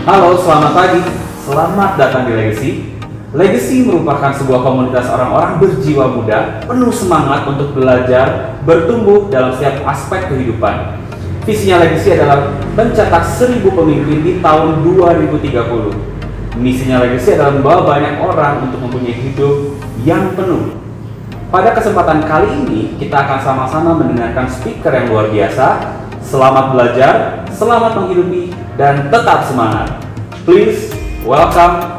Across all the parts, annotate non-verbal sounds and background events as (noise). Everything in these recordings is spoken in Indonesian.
Halo, selamat pagi. Selamat datang di Legacy. Legacy merupakan sebuah komunitas orang-orang berjiwa muda penuh semangat untuk belajar, bertumbuh dalam setiap aspek kehidupan. Visinya Legacy adalah mencetak seribu pemimpin di tahun 2030. Misinya Legacy adalah membawa banyak orang untuk mempunyai hidup yang penuh. Pada kesempatan kali ini, kita akan sama-sama mendengarkan speaker yang luar biasa. Selamat belajar, selamat menghidupi dan tetap semangat. Please welcome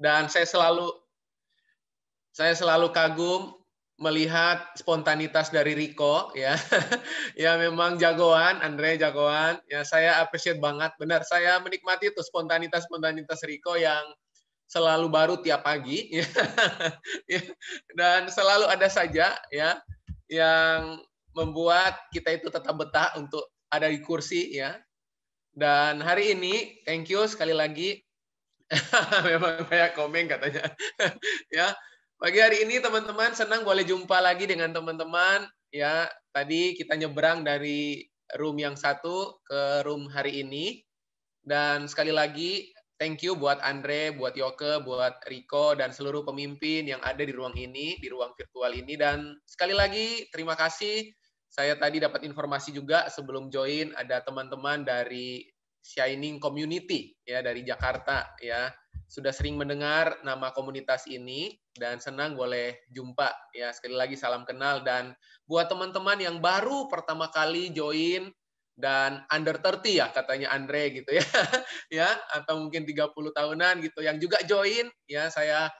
dan saya selalu saya selalu kagum melihat spontanitas dari Riko ya (laughs) ya memang jagoan Andre jagoan ya saya appreciate banget benar saya menikmati itu spontanitas spontanitas Riko yang selalu baru tiap pagi ya. Ya. dan selalu ada saja ya yang membuat kita itu tetap betah untuk ada di kursi ya. Dan hari ini thank you sekali lagi (laughs) memang banyak komen katanya. (laughs) ya. Pagi hari ini teman-teman senang boleh jumpa lagi dengan teman-teman ya. Tadi kita nyebrang dari room yang satu ke room hari ini. Dan sekali lagi thank you buat Andre, buat Yoke, buat Riko, dan seluruh pemimpin yang ada di ruang ini, di ruang virtual ini. Dan sekali lagi, terima kasih. Saya tadi dapat informasi juga sebelum join, ada teman-teman dari Shining Community ya dari Jakarta ya sudah sering mendengar nama komunitas ini dan senang boleh jumpa ya sekali lagi salam kenal dan buat teman-teman yang baru pertama kali join dan under 30 ya katanya Andre gitu ya. (laughs) ya, atau mungkin 30 tahunan gitu yang juga join ya saya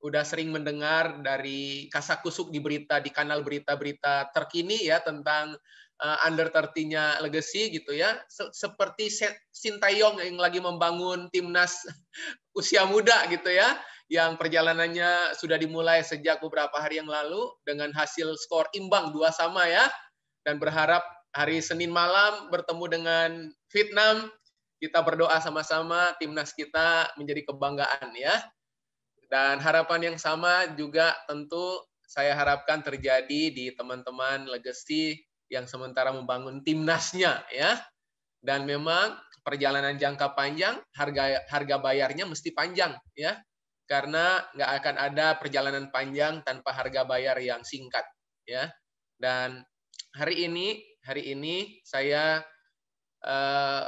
udah sering mendengar dari kasakusuk di berita di kanal berita-berita terkini ya tentang uh, under 30-nya legacy gitu ya. Seperti Sintayong yang lagi membangun timnas (laughs) usia muda gitu ya yang perjalanannya sudah dimulai sejak beberapa hari yang lalu dengan hasil skor imbang dua sama ya dan berharap hari Senin malam bertemu dengan Vietnam. Kita berdoa sama-sama timnas kita menjadi kebanggaan ya. Dan harapan yang sama juga tentu saya harapkan terjadi di teman-teman legacy yang sementara membangun timnasnya ya. Dan memang perjalanan jangka panjang, harga harga bayarnya mesti panjang ya. Karena nggak akan ada perjalanan panjang tanpa harga bayar yang singkat ya. Dan hari ini Hari ini saya uh,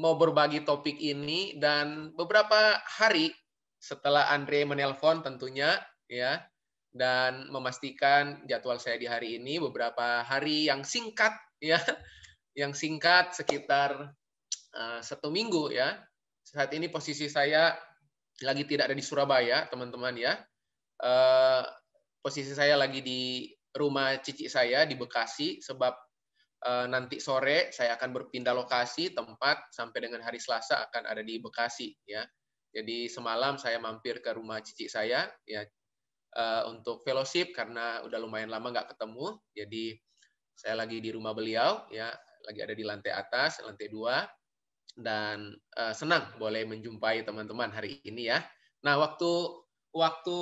mau berbagi topik ini dan beberapa hari setelah Andre menelpon tentunya ya dan memastikan jadwal saya di hari ini beberapa hari yang singkat ya (laughs) yang singkat sekitar uh, satu minggu ya saat ini posisi saya lagi tidak ada di Surabaya teman-teman ya uh, posisi saya lagi di rumah cici saya di Bekasi sebab Eh, nanti sore saya akan berpindah lokasi tempat sampai dengan hari Selasa akan ada di Bekasi ya. Jadi semalam saya mampir ke rumah cici saya ya eh, untuk fellowship karena udah lumayan lama nggak ketemu. Jadi saya lagi di rumah beliau ya, lagi ada di lantai atas, lantai dua dan eh, senang boleh menjumpai teman-teman hari ini ya. Nah, waktu waktu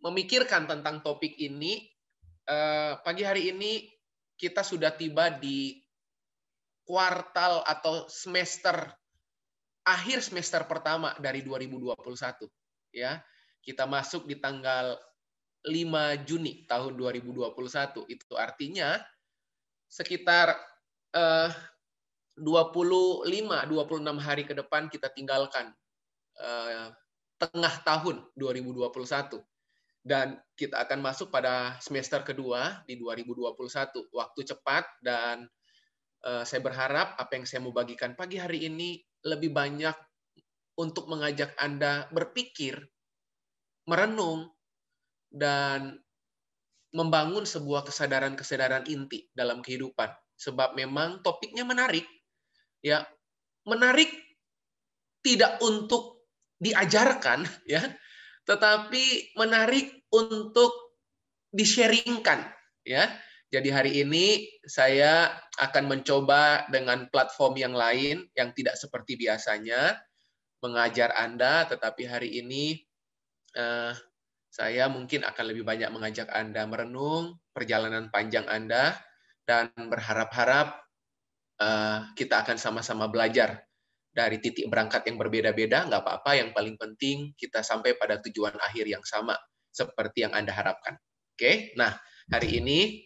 memikirkan tentang topik ini pagi hari ini kita sudah tiba di kuartal atau semester akhir semester pertama dari 2021 ya. Kita masuk di tanggal 5 Juni tahun 2021. Itu artinya sekitar eh, 25 26 hari ke depan kita tinggalkan eh, tengah tahun 2021 dan kita akan masuk pada semester kedua di 2021. Waktu cepat dan uh, saya berharap apa yang saya mau bagikan pagi hari ini lebih banyak untuk mengajak Anda berpikir, merenung, dan membangun sebuah kesadaran-kesadaran inti dalam kehidupan. Sebab memang topiknya menarik. Ya, menarik tidak untuk diajarkan (laughs) ya, tetapi menarik untuk disharingkan ya. Jadi hari ini saya akan mencoba dengan platform yang lain yang tidak seperti biasanya mengajar Anda, tetapi hari ini eh, saya mungkin akan lebih banyak mengajak Anda merenung perjalanan panjang Anda dan berharap-harap eh, kita akan sama-sama belajar dari titik berangkat yang berbeda-beda, nggak apa-apa. Yang paling penting kita sampai pada tujuan akhir yang sama, seperti yang Anda harapkan. Oke, nah hari ini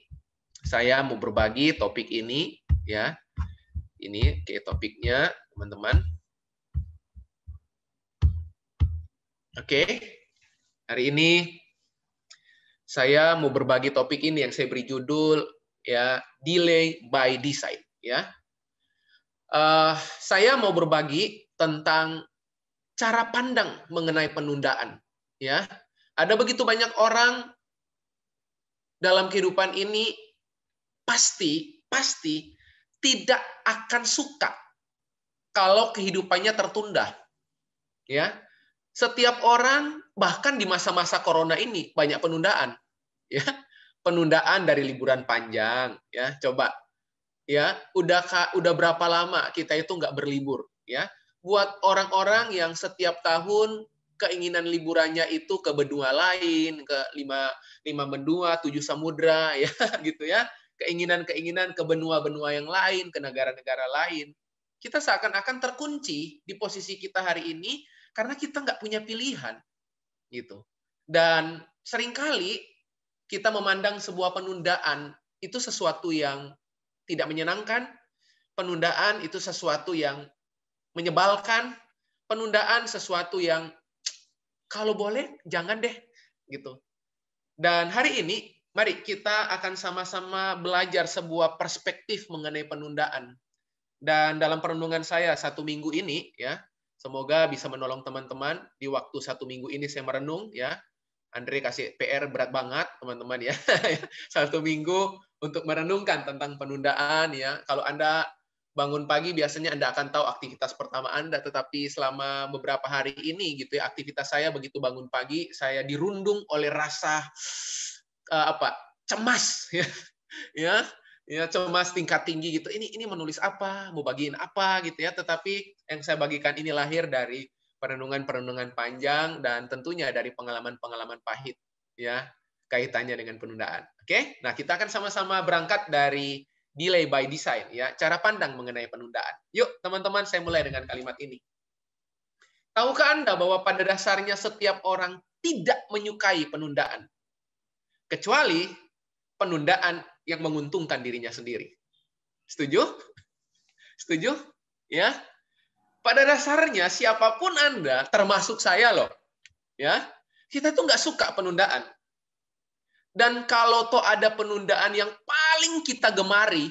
saya mau berbagi topik ini, ya. Ini oke topiknya, teman-teman. Oke, hari ini saya mau berbagi topik ini yang saya beri judul ya delay by design ya uh, saya mau berbagi tentang cara pandang mengenai penundaan. Ya, ada begitu banyak orang dalam kehidupan ini pasti pasti tidak akan suka kalau kehidupannya tertunda. Ya, setiap orang bahkan di masa-masa corona ini banyak penundaan. Ya, penundaan dari liburan panjang. Ya, coba ya udah udah berapa lama kita itu nggak berlibur ya buat orang-orang yang setiap tahun keinginan liburannya itu ke benua lain, ke lima, lima benua, tujuh samudra, (laughs) ya gitu ya. Keinginan-keinginan ke benua-benua yang lain, ke negara-negara lain. Kita seakan-akan terkunci di posisi kita hari ini karena kita nggak punya pilihan. gitu. Dan seringkali kita memandang sebuah penundaan itu sesuatu yang tidak menyenangkan, penundaan itu sesuatu yang menyebalkan, penundaan sesuatu yang kalau boleh jangan deh gitu. Dan hari ini mari kita akan sama-sama belajar sebuah perspektif mengenai penundaan. Dan dalam perenungan saya satu minggu ini ya, semoga bisa menolong teman-teman di waktu satu minggu ini saya merenung ya. Andre kasih PR berat banget teman-teman ya. (laughs) satu minggu untuk merenungkan tentang penundaan ya. Kalau Anda bangun pagi biasanya Anda akan tahu aktivitas pertama Anda, tetapi selama beberapa hari ini gitu ya aktivitas saya begitu bangun pagi saya dirundung oleh rasa uh, apa? cemas (laughs) ya. ya, ya cemas tingkat tinggi gitu. Ini ini menulis apa, mau bagiin apa gitu ya. Tetapi yang saya bagikan ini lahir dari perenungan-perenungan panjang dan tentunya dari pengalaman-pengalaman pahit ya kaitannya dengan penundaan. Oke? Nah, kita akan sama-sama berangkat dari delay by design ya, cara pandang mengenai penundaan. Yuk, teman-teman, saya mulai dengan kalimat ini. Tahukah Anda bahwa pada dasarnya setiap orang tidak menyukai penundaan? Kecuali penundaan yang menguntungkan dirinya sendiri. Setuju? Setuju? Ya. Pada dasarnya siapapun Anda, termasuk saya loh, ya, kita tuh nggak suka penundaan. Dan kalau toh ada penundaan yang paling kita gemari,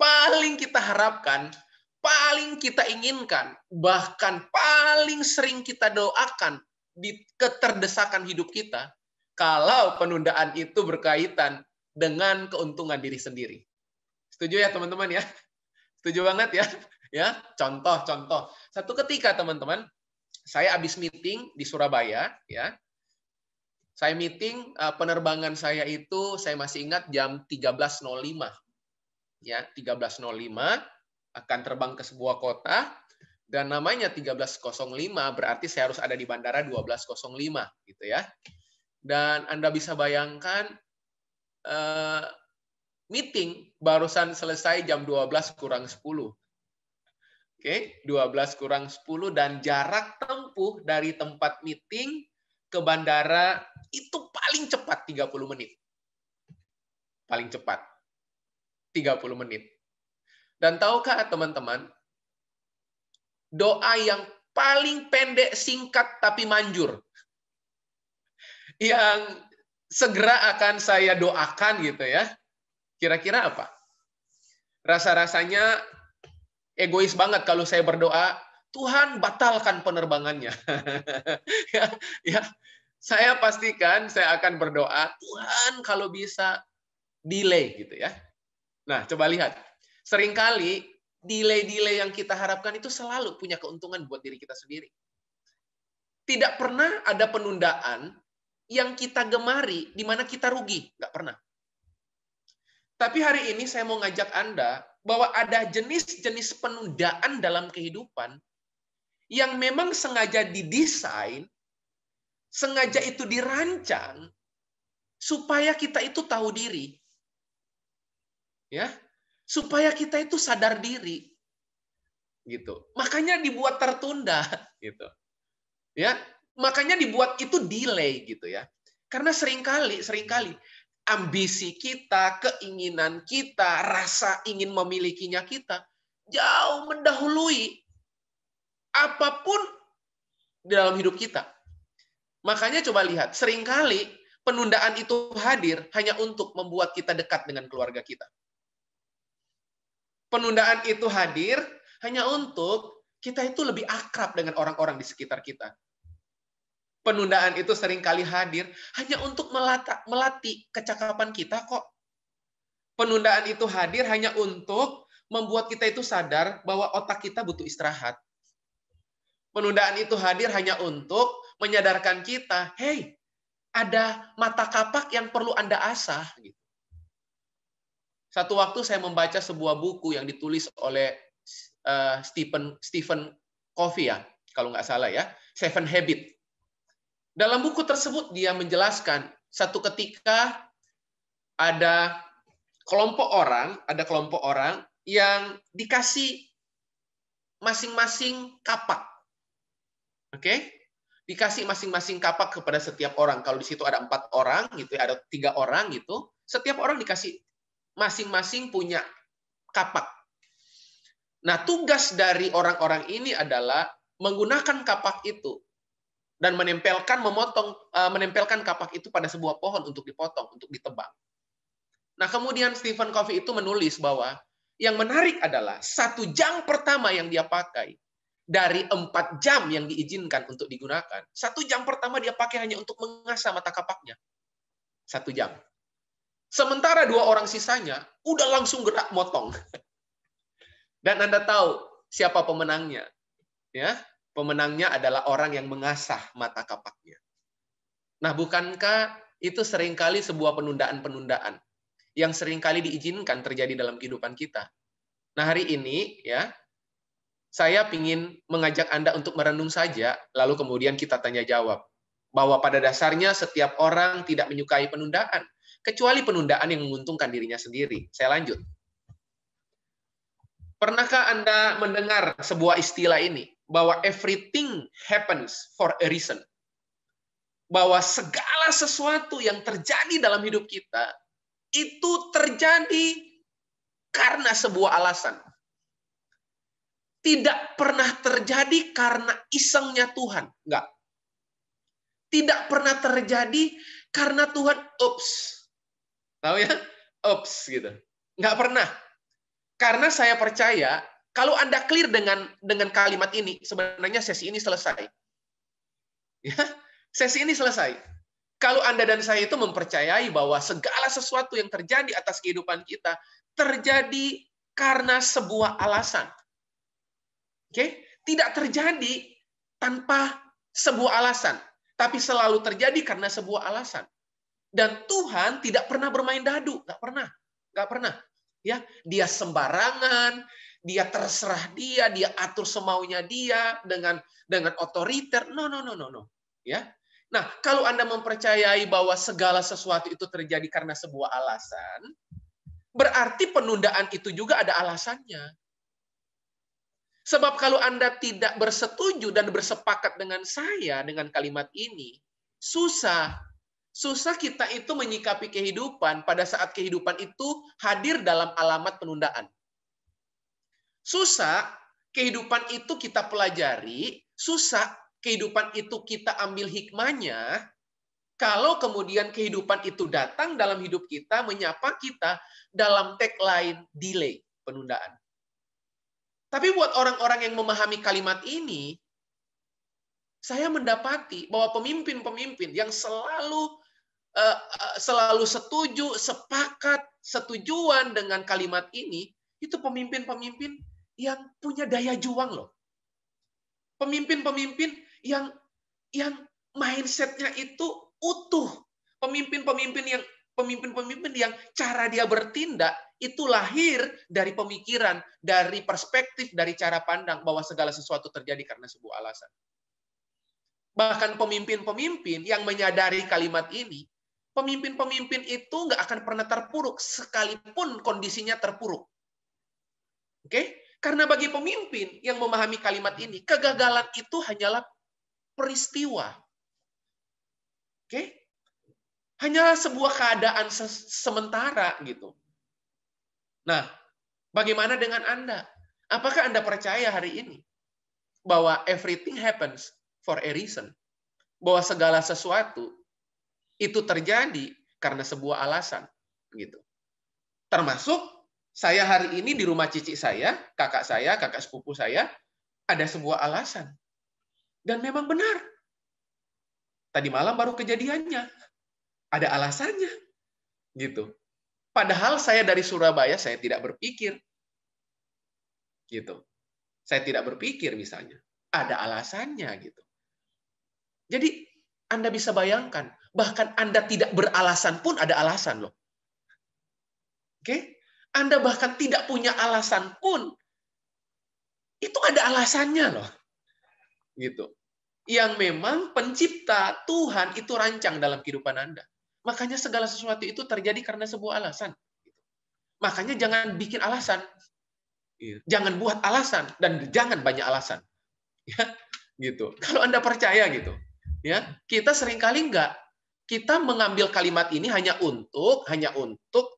paling kita harapkan, paling kita inginkan, bahkan paling sering kita doakan di keterdesakan hidup kita, kalau penundaan itu berkaitan dengan keuntungan diri sendiri. Setuju ya teman-teman ya? Setuju banget ya? Ya, contoh-contoh. Satu ketika teman-teman, saya habis meeting di Surabaya, ya. Saya meeting eh, penerbangan saya itu saya masih ingat jam 13.05. Ya, 13.05 akan terbang ke sebuah kota dan namanya 13.05 berarti saya harus ada di bandara 12.05 gitu ya. Dan Anda bisa bayangkan uh, meeting barusan selesai jam 12 kurang 10. Oke, okay, 12 kurang 10 dan jarak tempuh dari tempat meeting ke bandara itu paling cepat 30 menit. Paling cepat 30 menit. Dan tahukah teman-teman, doa yang paling pendek, singkat, tapi manjur. Yang segera akan saya doakan gitu ya. Kira-kira apa? Rasa-rasanya egois banget kalau saya berdoa, Tuhan batalkan penerbangannya. (laughs) ya, ya, saya pastikan saya akan berdoa, Tuhan kalau bisa delay gitu ya. Nah, coba lihat. Seringkali delay-delay yang kita harapkan itu selalu punya keuntungan buat diri kita sendiri. Tidak pernah ada penundaan yang kita gemari di mana kita rugi, nggak pernah. Tapi hari ini saya mau ngajak Anda bahwa ada jenis-jenis penundaan dalam kehidupan yang memang sengaja didesain sengaja itu dirancang supaya kita itu tahu diri. Ya, supaya kita itu sadar diri gitu. Makanya dibuat tertunda (laughs) gitu. Ya, makanya dibuat itu delay gitu ya. Karena seringkali seringkali ambisi kita, keinginan kita, rasa ingin memilikinya kita jauh mendahului apapun di dalam hidup kita. Makanya coba lihat, seringkali penundaan itu hadir hanya untuk membuat kita dekat dengan keluarga kita. Penundaan itu hadir hanya untuk kita itu lebih akrab dengan orang-orang di sekitar kita. Penundaan itu seringkali hadir hanya untuk melata, melatih kecakapan kita kok. Penundaan itu hadir hanya untuk membuat kita itu sadar bahwa otak kita butuh istirahat. Penundaan itu hadir hanya untuk menyadarkan kita, hey, ada mata kapak yang perlu Anda asah. Gitu. Satu waktu saya membaca sebuah buku yang ditulis oleh eh, Stephen Stephen Covey ya, kalau nggak salah ya, Seven Habit. Dalam buku tersebut dia menjelaskan satu ketika ada kelompok orang, ada kelompok orang yang dikasih masing-masing kapak. Oke? Okay? dikasih masing-masing kapak kepada setiap orang. Kalau di situ ada empat orang gitu, ya, ada tiga orang gitu, setiap orang dikasih masing-masing punya kapak. Nah tugas dari orang-orang ini adalah menggunakan kapak itu dan menempelkan memotong eh, menempelkan kapak itu pada sebuah pohon untuk dipotong, untuk ditebang. Nah kemudian Stephen Covey itu menulis bahwa yang menarik adalah satu jam pertama yang dia pakai dari empat jam yang diizinkan untuk digunakan, satu jam pertama dia pakai hanya untuk mengasah mata kapaknya. Satu jam. Sementara dua orang sisanya udah langsung gerak motong. (laughs) Dan Anda tahu siapa pemenangnya. Ya, pemenangnya adalah orang yang mengasah mata kapaknya. Nah, bukankah itu seringkali sebuah penundaan-penundaan yang seringkali diizinkan terjadi dalam kehidupan kita? Nah, hari ini ya, saya ingin mengajak Anda untuk merenung saja, lalu kemudian kita tanya jawab. Bahwa pada dasarnya setiap orang tidak menyukai penundaan, kecuali penundaan yang menguntungkan dirinya sendiri. Saya lanjut. Pernahkah Anda mendengar sebuah istilah ini? Bahwa everything happens for a reason. Bahwa segala sesuatu yang terjadi dalam hidup kita, itu terjadi karena sebuah alasan tidak pernah terjadi karena isengnya Tuhan. Enggak. Tidak pernah terjadi karena Tuhan, ups. Tahu ya? Ups gitu. Enggak pernah. Karena saya percaya kalau Anda clear dengan dengan kalimat ini, sebenarnya sesi ini selesai. Ya, sesi ini selesai. Kalau Anda dan saya itu mempercayai bahwa segala sesuatu yang terjadi atas kehidupan kita terjadi karena sebuah alasan Oke? Okay? Tidak terjadi tanpa sebuah alasan, tapi selalu terjadi karena sebuah alasan. Dan Tuhan tidak pernah bermain dadu, nggak pernah, nggak pernah. Ya, dia sembarangan, dia terserah dia, dia atur semaunya dia dengan dengan otoriter. No, no, no, no, no. Ya, Nah, kalau Anda mempercayai bahwa segala sesuatu itu terjadi karena sebuah alasan, berarti penundaan itu juga ada alasannya. Sebab kalau Anda tidak bersetuju dan bersepakat dengan saya dengan kalimat ini, susah. Susah kita itu menyikapi kehidupan pada saat kehidupan itu hadir dalam alamat penundaan. Susah kehidupan itu kita pelajari, susah kehidupan itu kita ambil hikmahnya, kalau kemudian kehidupan itu datang dalam hidup kita, menyapa kita dalam tagline delay, penundaan. Tapi buat orang-orang yang memahami kalimat ini, saya mendapati bahwa pemimpin-pemimpin yang selalu uh, selalu setuju, sepakat, setujuan dengan kalimat ini, itu pemimpin-pemimpin yang punya daya juang loh. Pemimpin-pemimpin yang yang mindsetnya itu utuh. Pemimpin-pemimpin yang pemimpin-pemimpin yang cara dia bertindak itu lahir dari pemikiran, dari perspektif, dari cara pandang bahwa segala sesuatu terjadi karena sebuah alasan. Bahkan pemimpin-pemimpin yang menyadari kalimat ini, pemimpin-pemimpin itu nggak akan pernah terpuruk sekalipun kondisinya terpuruk. Oke? Okay? Karena bagi pemimpin yang memahami kalimat ini, kegagalan itu hanyalah peristiwa. Oke? Okay? Hanyalah sebuah keadaan sementara gitu. Nah, bagaimana dengan Anda? Apakah Anda percaya hari ini bahwa everything happens for a reason? Bahwa segala sesuatu itu terjadi karena sebuah alasan, gitu. Termasuk saya hari ini di rumah cici saya, kakak saya, kakak sepupu saya, ada sebuah alasan. Dan memang benar. Tadi malam baru kejadiannya. Ada alasannya. Gitu. Padahal saya dari Surabaya, saya tidak berpikir. Gitu. Saya tidak berpikir misalnya. Ada alasannya gitu. Jadi Anda bisa bayangkan, bahkan Anda tidak beralasan pun ada alasan loh. Oke? Anda bahkan tidak punya alasan pun itu ada alasannya loh. Gitu. Yang memang pencipta Tuhan itu rancang dalam kehidupan Anda. Makanya segala sesuatu itu terjadi karena sebuah alasan. Makanya jangan bikin alasan. Iya. Jangan buat alasan dan jangan banyak alasan. Ya, gitu. Kalau Anda percaya gitu. Ya, kita seringkali enggak kita mengambil kalimat ini hanya untuk hanya untuk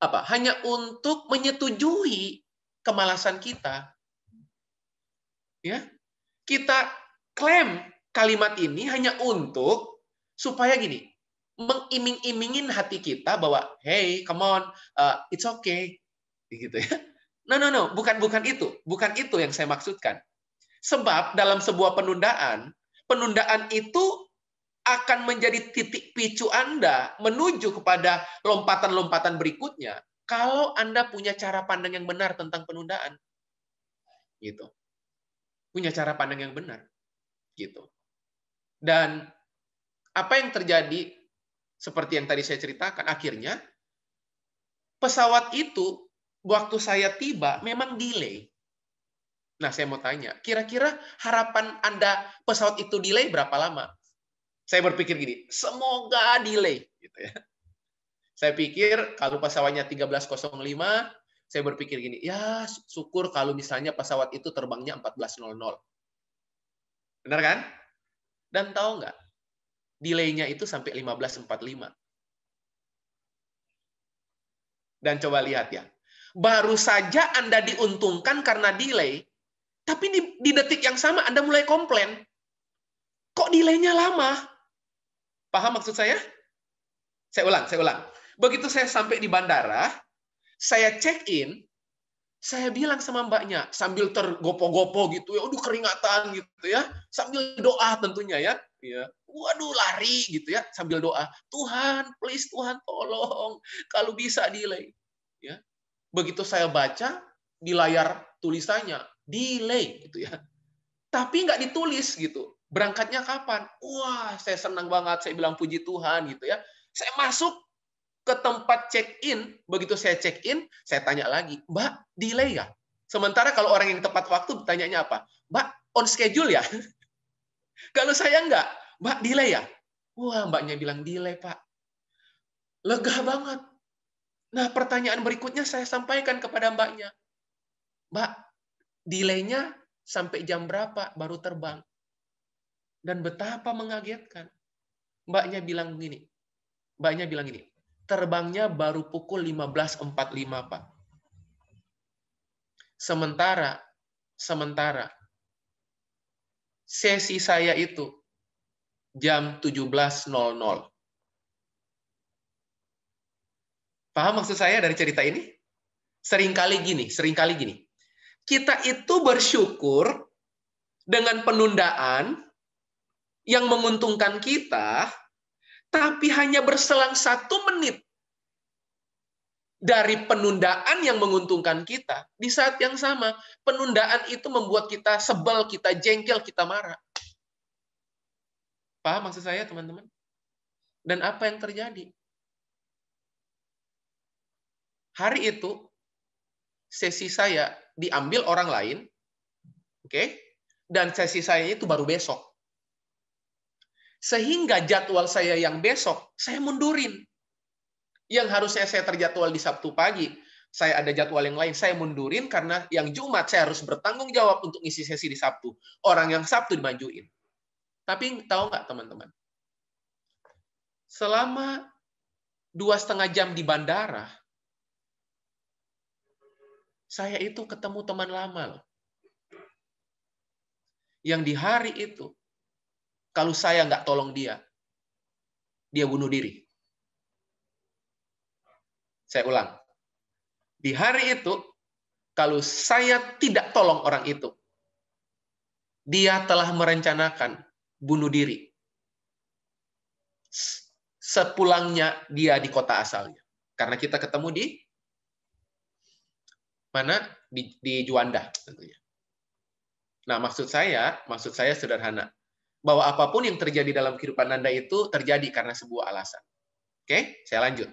apa? Hanya untuk menyetujui kemalasan kita. Ya. Kita klaim kalimat ini hanya untuk supaya gini, mengiming-imingin hati kita bahwa hey come on uh, it's okay gitu ya no no no bukan bukan itu bukan itu yang saya maksudkan sebab dalam sebuah penundaan penundaan itu akan menjadi titik picu Anda menuju kepada lompatan-lompatan berikutnya kalau Anda punya cara pandang yang benar tentang penundaan. Gitu. Punya cara pandang yang benar. Gitu. Dan apa yang terjadi seperti yang tadi saya ceritakan, akhirnya pesawat itu waktu saya tiba memang delay. Nah, saya mau tanya, kira-kira harapan Anda pesawat itu delay berapa lama? Saya berpikir gini, semoga delay. Gitu ya. Saya pikir kalau pesawatnya 13.05, saya berpikir gini, ya syukur kalau misalnya pesawat itu terbangnya 14.00. Benar kan? Dan tahu nggak, delay-nya itu sampai 15.45. Dan coba lihat ya. Baru saja Anda diuntungkan karena delay, tapi di, di detik yang sama Anda mulai komplain. Kok delay-nya lama? Paham maksud saya? Saya ulang, saya ulang. Begitu saya sampai di bandara, saya check in, saya bilang sama mbaknya sambil tergopo-gopo gitu ya, aduh keringatan gitu ya, sambil doa tentunya ya, ya. Waduh lari gitu ya sambil doa. Tuhan, please Tuhan tolong kalau bisa delay. Ya. Begitu saya baca di layar tulisannya delay gitu ya. Tapi nggak ditulis gitu. Berangkatnya kapan? Wah, saya senang banget. Saya bilang puji Tuhan gitu ya. Saya masuk ke tempat check-in, begitu saya check-in, saya tanya lagi, Mbak, delay ya? Sementara kalau orang yang tepat waktu, tanyanya apa? Mbak, on schedule ya? (laughs) kalau saya enggak, Mbak, delay ya? Wah, mbaknya bilang delay, Pak. Lega banget. Nah, pertanyaan berikutnya saya sampaikan kepada mbaknya. Mbak, delay-nya sampai jam berapa baru terbang? Dan betapa mengagetkan. Mbaknya bilang begini. Mbaknya bilang gini, terbangnya baru pukul 15.45, Pak. Sementara sementara sesi saya itu jam 17.00. Paham maksud saya dari cerita ini? Seringkali gini, seringkali gini. Kita itu bersyukur dengan penundaan yang menguntungkan kita, tapi hanya berselang satu menit dari penundaan yang menguntungkan kita, di saat yang sama penundaan itu membuat kita sebel, kita jengkel, kita marah. Paham maksud saya, teman-teman? Dan apa yang terjadi? Hari itu sesi saya diambil orang lain, oke? Okay? Dan sesi saya itu baru besok. Sehingga jadwal saya yang besok, saya mundurin. Yang harusnya saya terjadwal di Sabtu pagi, saya ada jadwal yang lain, saya mundurin karena yang Jumat saya harus bertanggung jawab untuk ngisi sesi di Sabtu. Orang yang Sabtu dimajuin. Tapi tahu nggak teman-teman? Selama dua setengah jam di bandara, saya itu ketemu teman lama loh. Yang di hari itu kalau saya nggak tolong dia, dia bunuh diri. Saya ulang. Di hari itu, kalau saya tidak tolong orang itu, dia telah merencanakan bunuh diri. Sepulangnya dia di kota asalnya. Karena kita ketemu di mana? Di, di Juanda tentunya. Nah, maksud saya, maksud saya sederhana bahwa apapun yang terjadi dalam kehidupan Anda itu terjadi karena sebuah alasan. Oke, saya lanjut.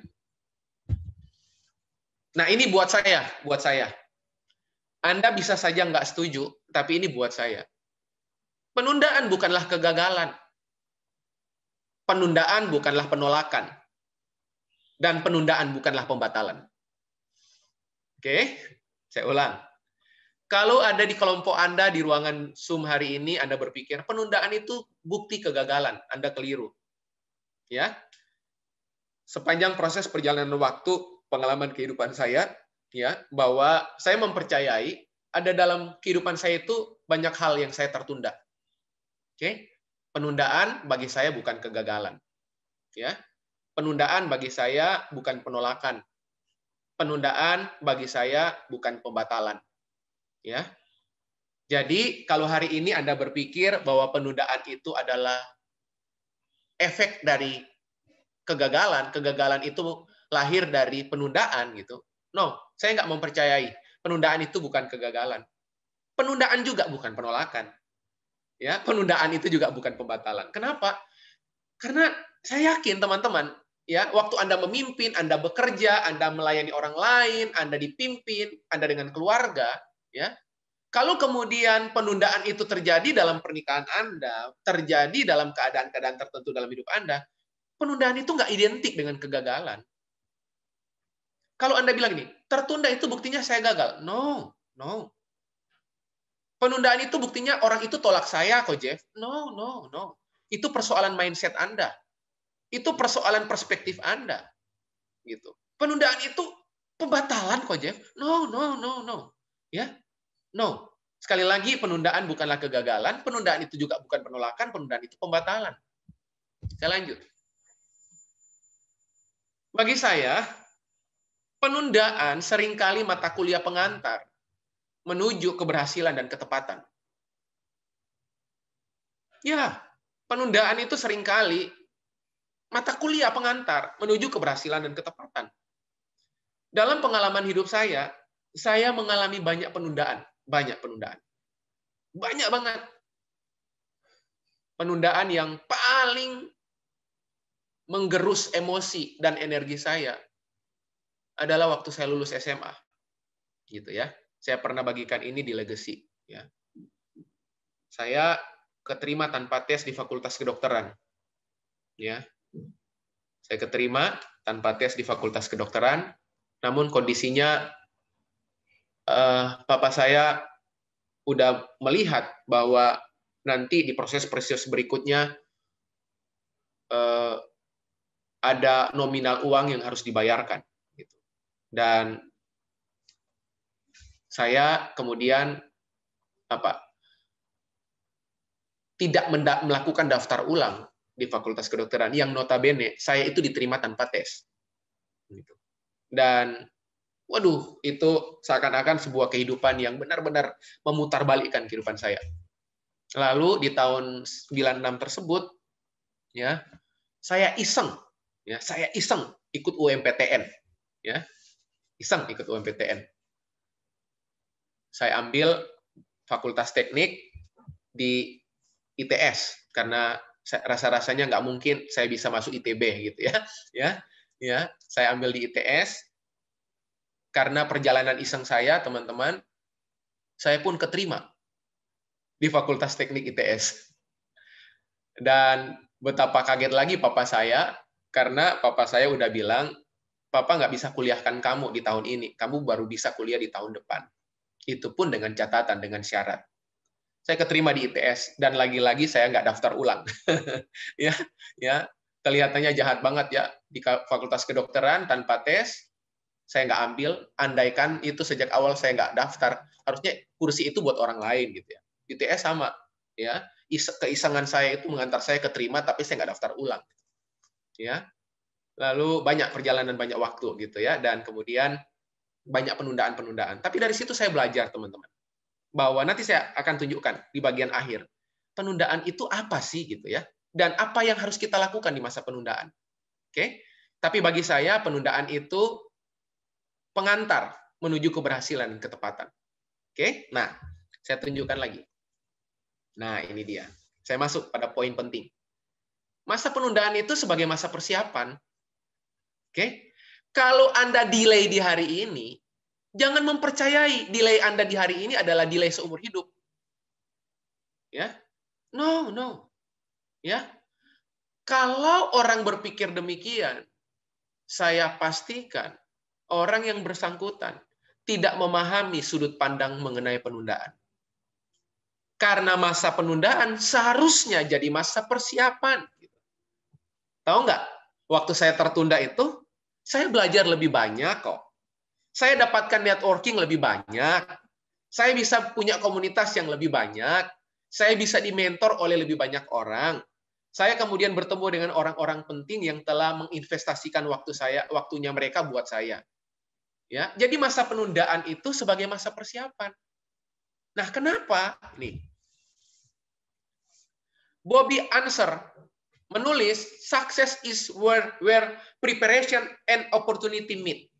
Nah, ini buat saya, buat saya. Anda bisa saja nggak setuju, tapi ini buat saya. Penundaan bukanlah kegagalan. Penundaan bukanlah penolakan. Dan penundaan bukanlah pembatalan. Oke, saya ulang kalau Anda di kelompok Anda di ruangan Zoom hari ini, Anda berpikir penundaan itu bukti kegagalan, Anda keliru. Ya. Sepanjang proses perjalanan waktu, pengalaman kehidupan saya, ya, bahwa saya mempercayai ada dalam kehidupan saya itu banyak hal yang saya tertunda. Oke? Penundaan bagi saya bukan kegagalan. Ya. Penundaan bagi saya bukan penolakan. Penundaan bagi saya bukan pembatalan ya. Jadi kalau hari ini Anda berpikir bahwa penundaan itu adalah efek dari kegagalan, kegagalan itu lahir dari penundaan gitu. No, saya nggak mempercayai. Penundaan itu bukan kegagalan. Penundaan juga bukan penolakan. Ya, penundaan itu juga bukan pembatalan. Kenapa? Karena saya yakin teman-teman, ya, waktu Anda memimpin, Anda bekerja, Anda melayani orang lain, Anda dipimpin, Anda dengan keluarga, ya. Kalau kemudian penundaan itu terjadi dalam pernikahan Anda, terjadi dalam keadaan-keadaan tertentu dalam hidup Anda, penundaan itu nggak identik dengan kegagalan. Kalau Anda bilang ini, tertunda itu buktinya saya gagal. No, no. Penundaan itu buktinya orang itu tolak saya kok, Jeff. No, no, no. Itu persoalan mindset Anda. Itu persoalan perspektif Anda. Gitu. Penundaan itu pembatalan kok, Jeff. No, no, no, no. Ya, No. Sekali lagi, penundaan bukanlah kegagalan. Penundaan itu juga bukan penolakan. Penundaan itu pembatalan. Saya lanjut. Bagi saya, penundaan seringkali mata kuliah pengantar menuju keberhasilan dan ketepatan. Ya, penundaan itu seringkali mata kuliah pengantar menuju keberhasilan dan ketepatan. Dalam pengalaman hidup saya, saya mengalami banyak penundaan banyak penundaan. Banyak banget. Penundaan yang paling menggerus emosi dan energi saya adalah waktu saya lulus SMA. Gitu ya. Saya pernah bagikan ini di legacy, ya. Saya keterima tanpa tes di Fakultas Kedokteran. Ya. Saya keterima tanpa tes di Fakultas Kedokteran, namun kondisinya uh, papa saya udah melihat bahwa nanti di proses-proses berikutnya uh, ada nominal uang yang harus dibayarkan. Gitu. Dan saya kemudian apa tidak melakukan daftar ulang di Fakultas Kedokteran yang notabene saya itu diterima tanpa tes. Gitu. Dan Waduh, itu seakan-akan sebuah kehidupan yang benar-benar memutar balikan kehidupan saya. Lalu di tahun 96 tersebut, ya, saya iseng, ya, saya iseng ikut UMPTN, ya, iseng ikut UMPTN. Saya ambil Fakultas Teknik di ITS karena rasa-rasanya nggak mungkin saya bisa masuk ITB gitu ya, ya, ya. Saya ambil di ITS karena perjalanan iseng saya, teman-teman, saya pun keterima di Fakultas Teknik ITS. Dan betapa kaget lagi papa saya, karena papa saya udah bilang, papa nggak bisa kuliahkan kamu di tahun ini, kamu baru bisa kuliah di tahun depan. Itu pun dengan catatan, dengan syarat. Saya keterima di ITS, dan lagi-lagi saya nggak daftar ulang. (laughs) ya, ya, kelihatannya jahat banget ya, di Fakultas Kedokteran tanpa tes, saya nggak ambil, andaikan itu sejak awal saya nggak daftar, harusnya kursi itu buat orang lain gitu ya. UTS sama, ya keisangan saya itu mengantar saya keterima tapi saya nggak daftar ulang, ya. Lalu banyak perjalanan banyak waktu gitu ya, dan kemudian banyak penundaan-penundaan. Tapi dari situ saya belajar teman-teman bahwa nanti saya akan tunjukkan di bagian akhir penundaan itu apa sih gitu ya, dan apa yang harus kita lakukan di masa penundaan. Oke, okay? tapi bagi saya penundaan itu pengantar menuju keberhasilan ketepatan. Oke, nah saya tunjukkan lagi. Nah ini dia. Saya masuk pada poin penting. Masa penundaan itu sebagai masa persiapan. Oke, kalau Anda delay di hari ini, jangan mempercayai delay Anda di hari ini adalah delay seumur hidup. Ya, no, no. Ya, kalau orang berpikir demikian, saya pastikan orang yang bersangkutan tidak memahami sudut pandang mengenai penundaan. Karena masa penundaan seharusnya jadi masa persiapan. Tahu nggak? Waktu saya tertunda itu, saya belajar lebih banyak kok. Saya dapatkan networking lebih banyak. Saya bisa punya komunitas yang lebih banyak. Saya bisa dimentor oleh lebih banyak orang. Saya kemudian bertemu dengan orang-orang penting yang telah menginvestasikan waktu saya, waktunya mereka buat saya. Ya, jadi masa penundaan itu sebagai masa persiapan. Nah, kenapa? Nih. Bobby Answer menulis success is where, where preparation and opportunity meet.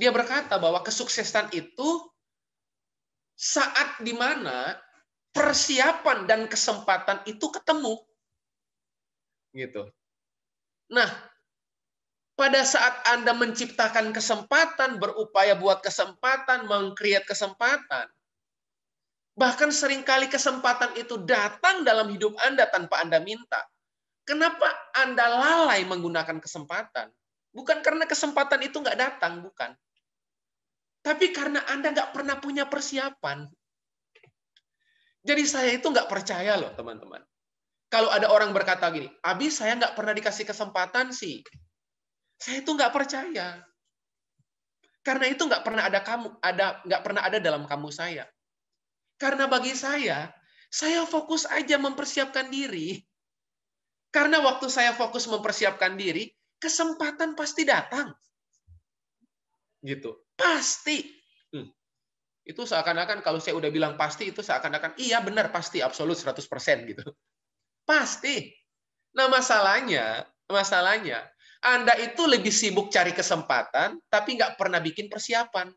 Dia berkata bahwa kesuksesan itu saat dimana persiapan dan kesempatan itu ketemu. Gitu. Nah, pada saat Anda menciptakan kesempatan, berupaya buat kesempatan, mengkreat kesempatan, bahkan seringkali kesempatan itu datang dalam hidup Anda tanpa Anda minta. Kenapa Anda lalai menggunakan kesempatan? Bukan karena kesempatan itu nggak datang, bukan. Tapi karena Anda nggak pernah punya persiapan. Jadi saya itu nggak percaya loh teman-teman. Kalau ada orang berkata gini, Abi saya nggak pernah dikasih kesempatan sih. Saya itu nggak percaya. Karena itu nggak pernah ada kamu, ada nggak pernah ada dalam kamu saya. Karena bagi saya, saya fokus aja mempersiapkan diri. Karena waktu saya fokus mempersiapkan diri, kesempatan pasti datang. Gitu. Pasti itu seakan-akan kalau saya udah bilang pasti itu seakan-akan iya benar pasti absolut 100% gitu. Pasti. Nah, masalahnya, masalahnya Anda itu lebih sibuk cari kesempatan tapi nggak pernah bikin persiapan.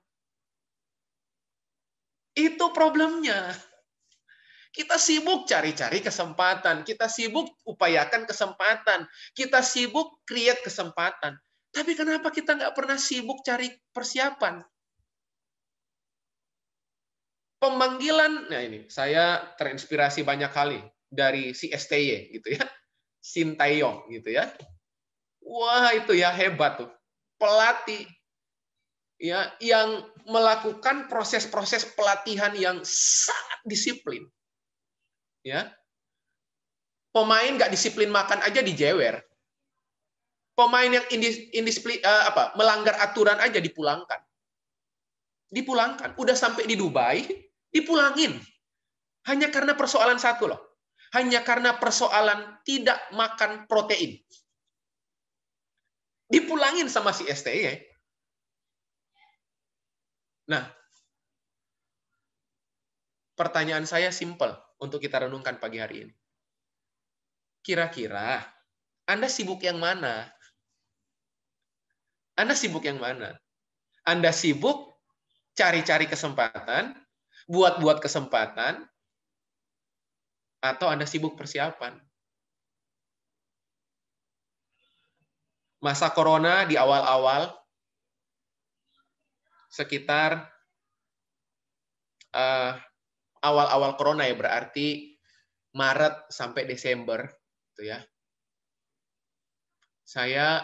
Itu problemnya. Kita sibuk cari-cari kesempatan, kita sibuk upayakan kesempatan, kita sibuk create kesempatan. Tapi kenapa kita nggak pernah sibuk cari persiapan? Pemanggilan, nah ini saya terinspirasi banyak kali dari si STY gitu ya, Sintayong (laughs) gitu ya. Wah itu ya hebat tuh, pelatih ya yang melakukan proses-proses pelatihan yang sangat disiplin. Ya, pemain nggak disiplin makan aja dijewer. Pemain yang indisiplin uh, eh, apa melanggar aturan aja dipulangkan. Dipulangkan. Udah sampai di Dubai, dipulangin. Hanya karena persoalan satu loh. Hanya karena persoalan tidak makan protein. Dipulangin sama si STI ya. Nah, pertanyaan saya simpel untuk kita renungkan pagi hari ini. Kira-kira Anda sibuk yang mana? Anda sibuk yang mana? Anda sibuk cari-cari kesempatan buat-buat kesempatan, atau Anda sibuk persiapan. Masa corona di awal-awal sekitar awal eh, awal-awal corona ya berarti Maret sampai Desember gitu ya. Saya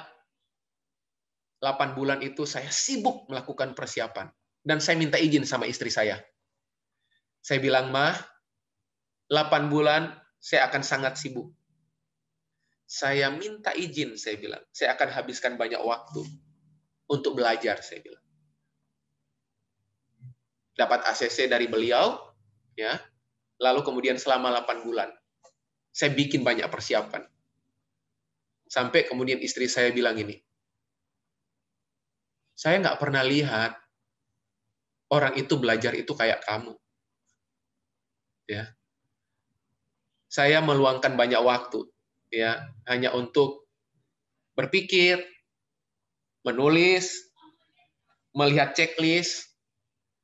8 bulan itu saya sibuk melakukan persiapan dan saya minta izin sama istri saya saya bilang, "Mah, 8 bulan saya akan sangat sibuk. Saya minta izin," saya bilang. "Saya akan habiskan banyak waktu untuk belajar," saya bilang. Dapat ACC dari beliau, ya. Lalu kemudian selama 8 bulan saya bikin banyak persiapan. Sampai kemudian istri saya bilang ini, saya nggak pernah lihat orang itu belajar itu kayak kamu ya saya meluangkan banyak waktu ya hanya untuk berpikir menulis melihat checklist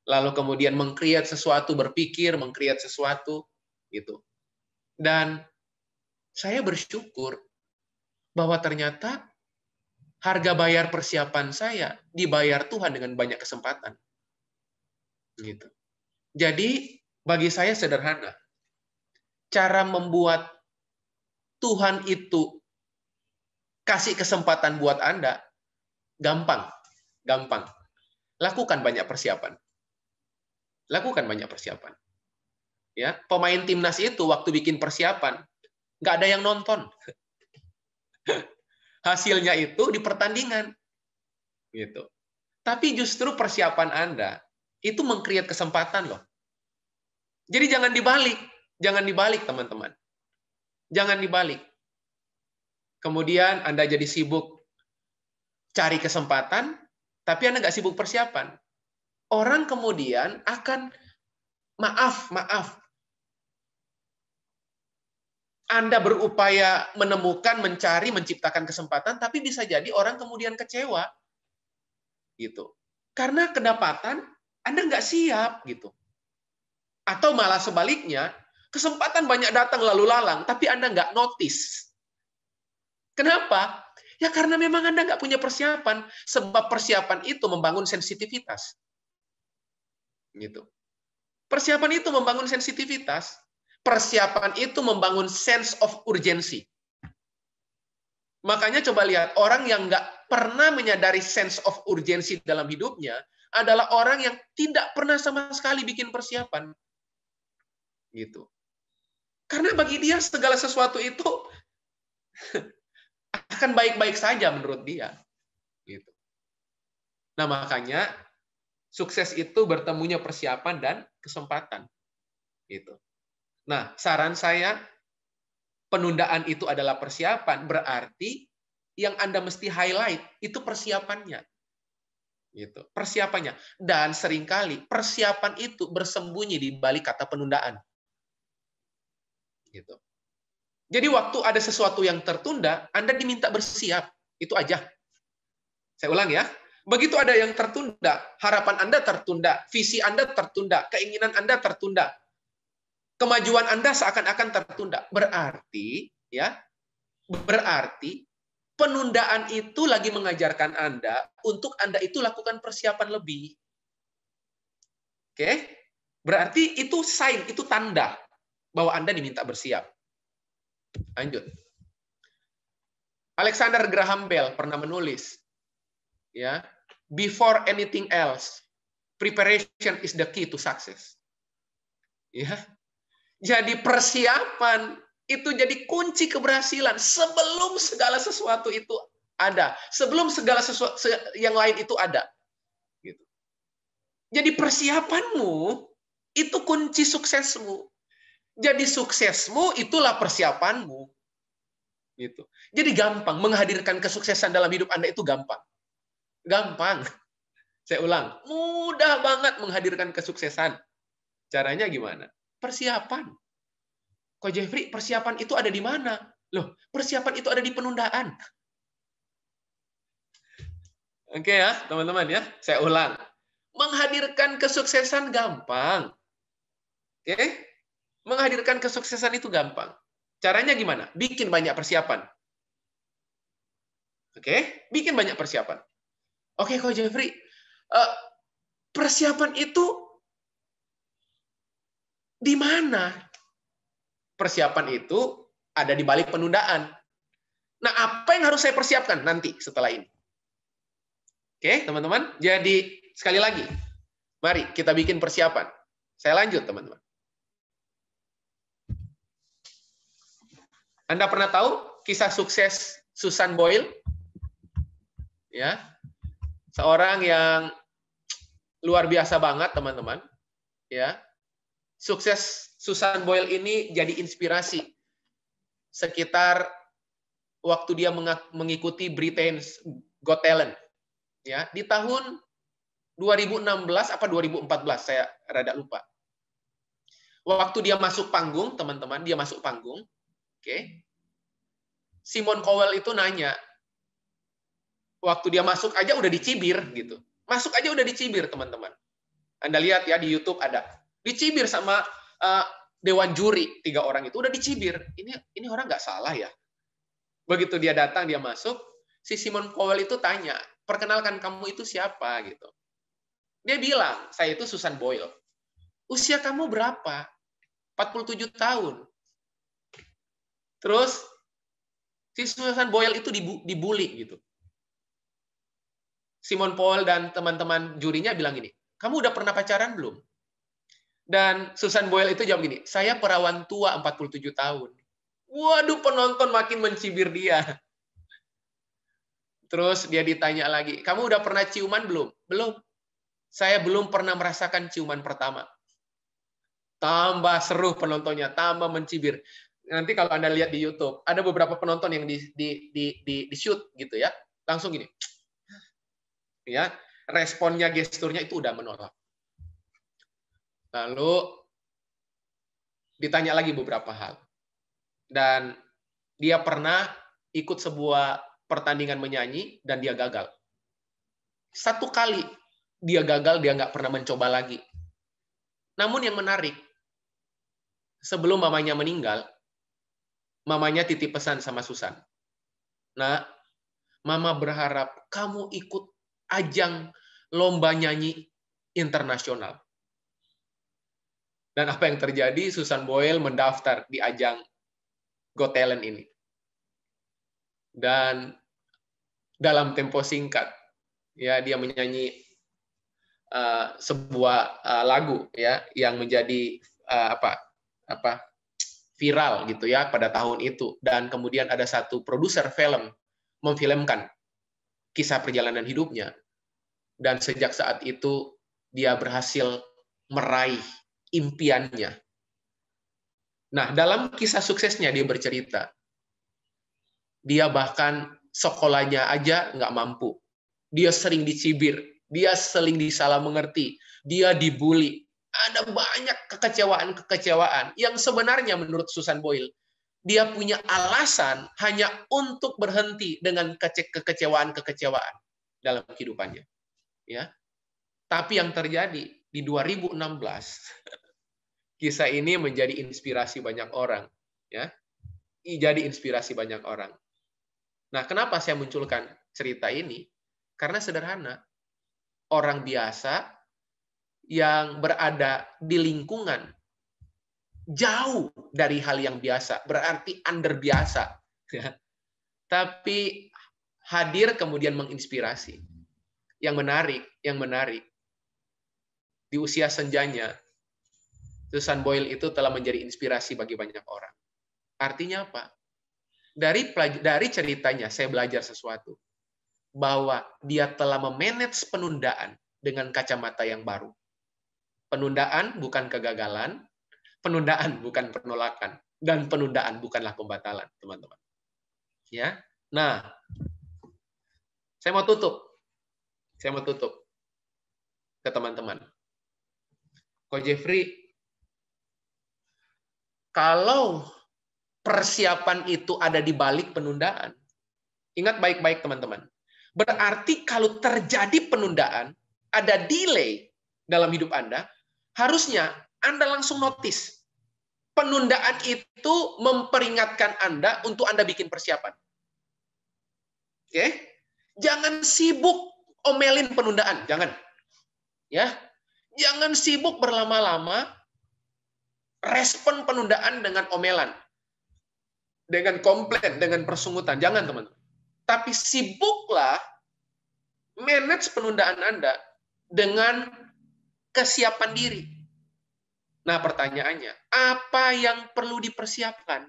lalu kemudian mengkreat sesuatu berpikir mengkreat sesuatu gitu dan saya bersyukur bahwa ternyata harga bayar persiapan saya dibayar Tuhan dengan banyak kesempatan gitu jadi bagi saya sederhana. Cara membuat Tuhan itu kasih kesempatan buat Anda gampang, gampang. Lakukan banyak persiapan. Lakukan banyak persiapan. Ya, pemain timnas itu waktu bikin persiapan nggak ada yang nonton. (laughs) Hasilnya itu di pertandingan. Gitu. Tapi justru persiapan Anda itu meng kesempatan loh. Jadi jangan dibalik, jangan dibalik teman-teman. Jangan dibalik. Kemudian Anda jadi sibuk cari kesempatan, tapi Anda nggak sibuk persiapan. Orang kemudian akan, maaf, maaf, anda berupaya menemukan, mencari, menciptakan kesempatan, tapi bisa jadi orang kemudian kecewa, gitu. Karena kedapatan Anda nggak siap, gitu. Atau malah sebaliknya, kesempatan banyak datang lalu lalang, tapi Anda nggak notice. Kenapa? Ya karena memang Anda nggak punya persiapan. Sebab persiapan itu membangun sensitivitas. Gitu. Persiapan itu membangun sensitivitas. Persiapan itu membangun sense of urgency. Makanya coba lihat, orang yang nggak pernah menyadari sense of urgency dalam hidupnya adalah orang yang tidak pernah sama sekali bikin persiapan gitu. Karena bagi dia segala sesuatu itu (laughs) akan baik-baik saja menurut dia. Gitu. Nah makanya sukses itu bertemunya persiapan dan kesempatan. Gitu. Nah saran saya penundaan itu adalah persiapan berarti yang anda mesti highlight itu persiapannya gitu persiapannya dan seringkali persiapan itu bersembunyi di balik kata penundaan gitu. Jadi waktu ada sesuatu yang tertunda, Anda diminta bersiap. Itu aja. Saya ulang ya. Begitu ada yang tertunda, harapan Anda tertunda, visi Anda tertunda, keinginan Anda tertunda, kemajuan Anda seakan-akan tertunda. Berarti, ya, berarti penundaan itu lagi mengajarkan Anda untuk Anda itu lakukan persiapan lebih. Oke? Berarti itu sign, itu tanda bahwa Anda diminta bersiap. Lanjut. Alexander Graham Bell pernah menulis, ya, before anything else, preparation is the key to success. Ya. Jadi persiapan itu jadi kunci keberhasilan sebelum segala sesuatu itu ada, sebelum segala sesuatu yang lain itu ada. Gitu. Jadi persiapanmu itu kunci suksesmu. Jadi suksesmu itulah persiapanmu. Gitu. Jadi gampang menghadirkan kesuksesan dalam hidup Anda itu gampang. Gampang. (laughs) Saya ulang, mudah banget menghadirkan kesuksesan. Caranya gimana? Persiapan. Kok Jeffrey, persiapan itu ada di mana? Loh, persiapan itu ada di penundaan. (laughs) Oke okay ya, teman-teman ya. Saya ulang. Menghadirkan kesuksesan gampang. Oke? Okay? Menghadirkan kesuksesan itu gampang. Caranya gimana? Bikin banyak persiapan. Oke, okay? bikin banyak persiapan. Oke, okay, kok Jeffrey, eh, persiapan itu di mana? Persiapan itu ada di balik penundaan. Nah, apa yang harus saya persiapkan nanti setelah ini? Oke, teman-teman. Jadi, sekali lagi, mari kita bikin persiapan. Saya lanjut, teman-teman. Anda pernah tahu kisah sukses Susan Boyle? Ya. Seorang yang luar biasa banget, teman-teman. Ya. Sukses Susan Boyle ini jadi inspirasi sekitar waktu dia mengikuti Britain's Got Talent. Ya, di tahun 2016 apa 2014 saya rada lupa. Waktu dia masuk panggung, teman-teman, dia masuk panggung, Oke, Simon Cowell itu nanya, waktu dia masuk aja udah dicibir gitu. Masuk aja udah dicibir teman-teman. Anda lihat ya di YouTube ada. Dicibir sama uh, dewan juri tiga orang itu udah dicibir. Ini ini orang nggak salah ya. Begitu dia datang dia masuk, si Simon Cowell itu tanya, perkenalkan kamu itu siapa gitu. Dia bilang, saya itu Susan Boyle. Usia kamu berapa? 47 tahun. Terus si Susan Boyle itu dibully gitu. Simon Paul dan teman-teman jurinya bilang gini, kamu udah pernah pacaran belum? Dan Susan Boyle itu jawab gini, saya perawan tua 47 tahun. Waduh penonton makin mencibir dia. Terus dia ditanya lagi, kamu udah pernah ciuman belum? Belum. Saya belum pernah merasakan ciuman pertama. Tambah seru penontonnya, tambah mencibir nanti kalau Anda lihat di YouTube, ada beberapa penonton yang di di di di, di shoot gitu ya. Langsung gini. Ya, responnya gesturnya itu udah menolak. Lalu ditanya lagi beberapa hal. Dan dia pernah ikut sebuah pertandingan menyanyi dan dia gagal. Satu kali dia gagal, dia nggak pernah mencoba lagi. Namun yang menarik, sebelum mamanya meninggal, mamanya titip pesan sama Susan. Nah, mama berharap kamu ikut ajang lomba nyanyi internasional. Dan apa yang terjadi? Susan Boyle mendaftar di ajang Got Talent ini. Dan dalam tempo singkat, ya dia menyanyi uh, sebuah uh, lagu ya yang menjadi uh, apa apa viral gitu ya pada tahun itu dan kemudian ada satu produser film memfilmkan kisah perjalanan hidupnya dan sejak saat itu dia berhasil meraih impiannya. Nah, dalam kisah suksesnya dia bercerita, dia bahkan sekolahnya aja nggak mampu. Dia sering dicibir, dia sering disalah mengerti, dia dibully, ada banyak kekecewaan-kekecewaan yang sebenarnya menurut Susan Boyle dia punya alasan hanya untuk berhenti dengan kekecewaan-kekecewaan dalam kehidupannya. Ya. Tapi yang terjadi di 2016 (laughs) kisah ini menjadi inspirasi banyak orang, ya. Jadi inspirasi banyak orang. Nah, kenapa saya munculkan cerita ini? Karena sederhana. Orang biasa yang berada di lingkungan jauh dari hal yang biasa, berarti under biasa. Ya. Tapi hadir kemudian menginspirasi. Yang menarik, yang menarik. Di usia senjanya, Susan Boyle itu telah menjadi inspirasi bagi banyak orang. Artinya apa? Dari dari ceritanya saya belajar sesuatu bahwa dia telah memanage penundaan dengan kacamata yang baru Penundaan bukan kegagalan, penundaan bukan penolakan, dan penundaan bukanlah pembatalan, teman-teman. Ya. Nah, saya mau tutup. Saya mau tutup ke teman-teman. Ko Jeffrey, kalau persiapan itu ada di balik penundaan, ingat baik-baik teman-teman. Berarti kalau terjadi penundaan, ada delay dalam hidup Anda, harusnya Anda langsung notice. Penundaan itu memperingatkan Anda untuk Anda bikin persiapan. Oke? Jangan sibuk omelin penundaan, jangan. Ya. Jangan sibuk berlama-lama respon penundaan dengan omelan. Dengan komplain, dengan persungutan. Jangan, teman-teman. Tapi sibuklah manage penundaan Anda dengan kesiapan diri. Nah, pertanyaannya, apa yang perlu dipersiapkan?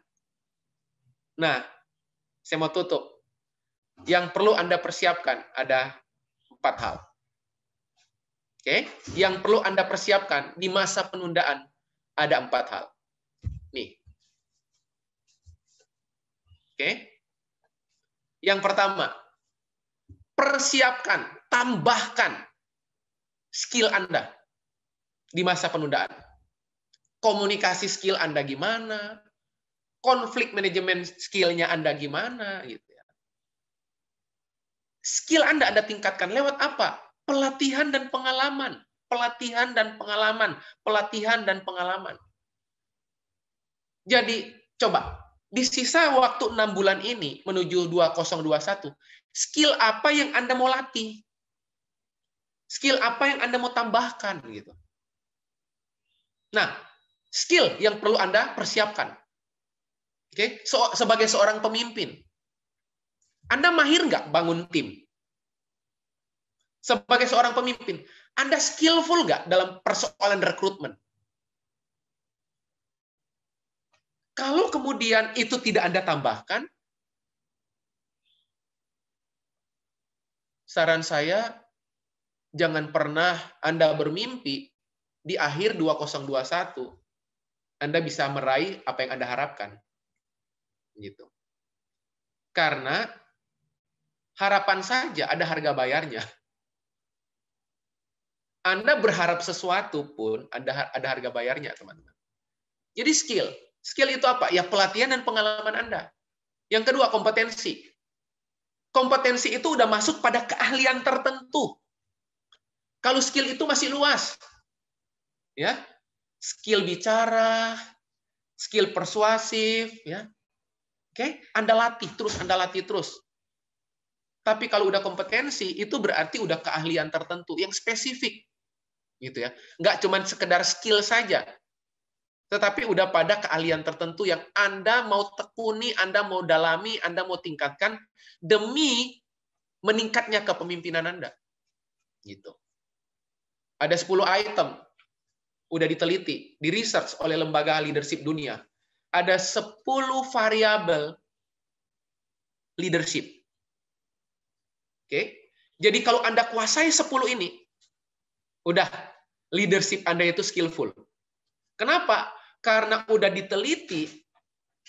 Nah, saya mau tutup. Yang perlu Anda persiapkan ada empat hal. Oke, yang perlu Anda persiapkan di masa penundaan ada empat hal. Nih. Oke. Yang pertama, persiapkan, tambahkan skill Anda di masa penundaan. Komunikasi skill Anda gimana? Konflik manajemen skillnya Anda gimana? Gitu ya. Skill Anda Anda tingkatkan lewat apa? Pelatihan dan pengalaman. Pelatihan dan pengalaman. Pelatihan dan pengalaman. Jadi coba di sisa waktu enam bulan ini menuju 2021, skill apa yang Anda mau latih? Skill apa yang Anda mau tambahkan gitu? Nah, skill yang perlu Anda persiapkan. Oke, so, sebagai seorang pemimpin, Anda mahir nggak bangun tim? Sebagai seorang pemimpin, Anda skillful nggak dalam persoalan rekrutmen? Kalau kemudian itu tidak Anda tambahkan, saran saya jangan pernah Anda bermimpi di akhir 2021 Anda bisa meraih apa yang Anda harapkan. Gitu. Karena harapan saja ada harga bayarnya. Anda berharap sesuatu pun ada ada harga bayarnya, teman-teman. Jadi skill. Skill itu apa? Ya pelatihan dan pengalaman Anda. Yang kedua, kompetensi. Kompetensi itu udah masuk pada keahlian tertentu. Kalau skill itu masih luas, ya skill bicara skill persuasif ya oke okay? anda latih terus anda latih terus tapi kalau udah kompetensi itu berarti udah keahlian tertentu yang spesifik gitu ya nggak cuma sekedar skill saja tetapi udah pada keahlian tertentu yang Anda mau tekuni, Anda mau dalami, Anda mau tingkatkan demi meningkatnya kepemimpinan Anda. Gitu. Ada 10 item udah diteliti, di research oleh lembaga leadership dunia. Ada 10 variabel leadership. Oke. Jadi kalau Anda kuasai 10 ini, udah leadership Anda itu skillful. Kenapa? Karena udah diteliti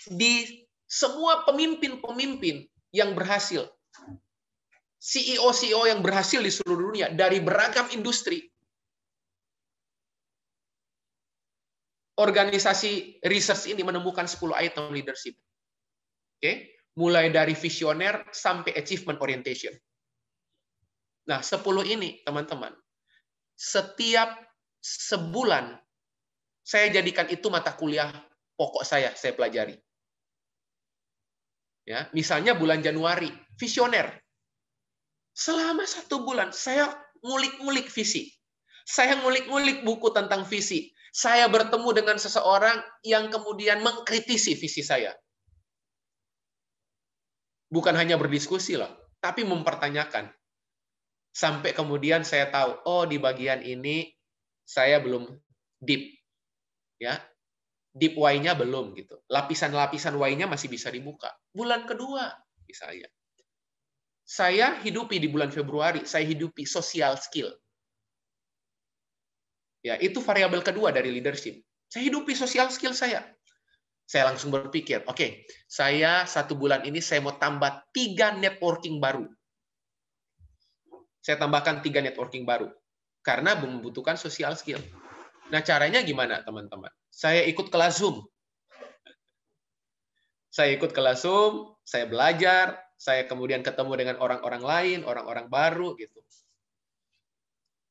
di semua pemimpin-pemimpin yang berhasil. CEO-CEO e yang berhasil di seluruh dunia dari beragam industri organisasi research ini menemukan 10 item leadership. Oke, mulai dari visioner sampai achievement orientation. Nah, 10 ini teman-teman, setiap sebulan saya jadikan itu mata kuliah pokok saya, saya pelajari. Ya, misalnya bulan Januari, visioner. Selama satu bulan saya ngulik-ngulik visi. Saya ngulik-ngulik buku tentang visi saya bertemu dengan seseorang yang kemudian mengkritisi visi saya. Bukan hanya berdiskusi loh, tapi mempertanyakan. Sampai kemudian saya tahu, oh di bagian ini saya belum deep. Ya. Deep y nya belum gitu. Lapisan-lapisan y nya masih bisa dibuka. Bulan kedua misalnya. Saya hidupi di bulan Februari, saya hidupi social skill Ya, itu variabel kedua dari leadership. Saya hidupi sosial skill saya. Saya langsung berpikir, oke, okay, saya satu bulan ini saya mau tambah tiga networking baru. Saya tambahkan tiga networking baru karena membutuhkan sosial skill. Nah, caranya gimana, teman-teman? Saya ikut kelas Zoom. Saya ikut kelas Zoom, saya belajar, saya kemudian ketemu dengan orang-orang lain, orang-orang baru gitu.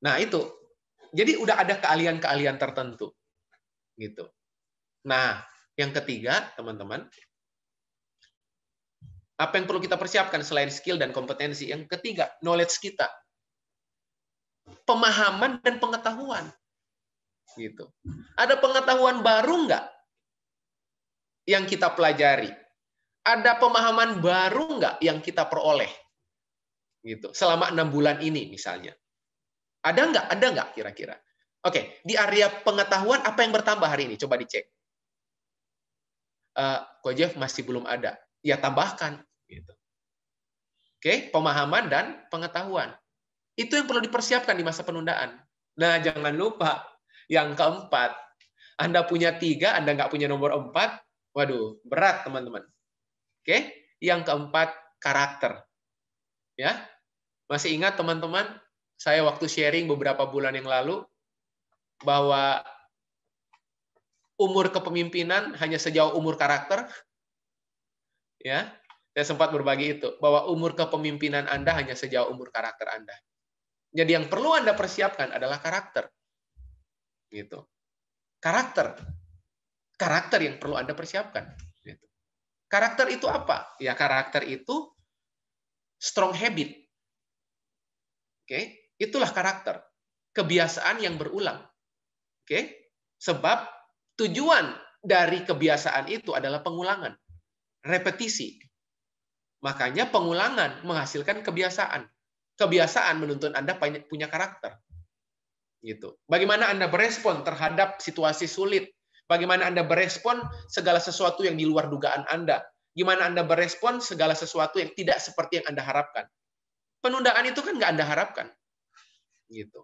Nah, itu jadi udah ada keahlian-keahlian tertentu. Gitu. Nah, yang ketiga, teman-teman, apa yang perlu kita persiapkan selain skill dan kompetensi? Yang ketiga, knowledge kita. Pemahaman dan pengetahuan. Gitu. Ada pengetahuan baru nggak yang kita pelajari? Ada pemahaman baru nggak yang kita peroleh? Gitu. Selama enam bulan ini misalnya. Ada nggak? Ada nggak kira-kira? Oke, di area pengetahuan apa yang bertambah hari ini? Coba dicek. Uh, Ko Jeff masih belum ada. Ya tambahkan. Gitu. Oke, pemahaman dan pengetahuan. Itu yang perlu dipersiapkan di masa penundaan. Nah, jangan lupa yang keempat. Anda punya tiga, Anda nggak punya nomor empat. Waduh, berat teman-teman. Oke, yang keempat karakter. Ya, masih ingat teman-teman saya waktu sharing beberapa bulan yang lalu bahwa umur kepemimpinan hanya sejauh umur karakter. Ya, saya sempat berbagi itu bahwa umur kepemimpinan Anda hanya sejauh umur karakter Anda. Jadi yang perlu Anda persiapkan adalah karakter. Gitu. Karakter. Karakter yang perlu Anda persiapkan. Gitu. Karakter itu apa? Ya karakter itu strong habit. Oke. Okay? Itulah karakter, kebiasaan yang berulang. Oke? Sebab tujuan dari kebiasaan itu adalah pengulangan, repetisi. Makanya pengulangan menghasilkan kebiasaan. Kebiasaan menuntun Anda punya karakter. Gitu. Bagaimana Anda berespon terhadap situasi sulit? Bagaimana Anda berespon segala sesuatu yang di luar dugaan Anda? Gimana Anda berespon segala sesuatu yang tidak seperti yang Anda harapkan? Penundaan itu kan nggak Anda harapkan gitu.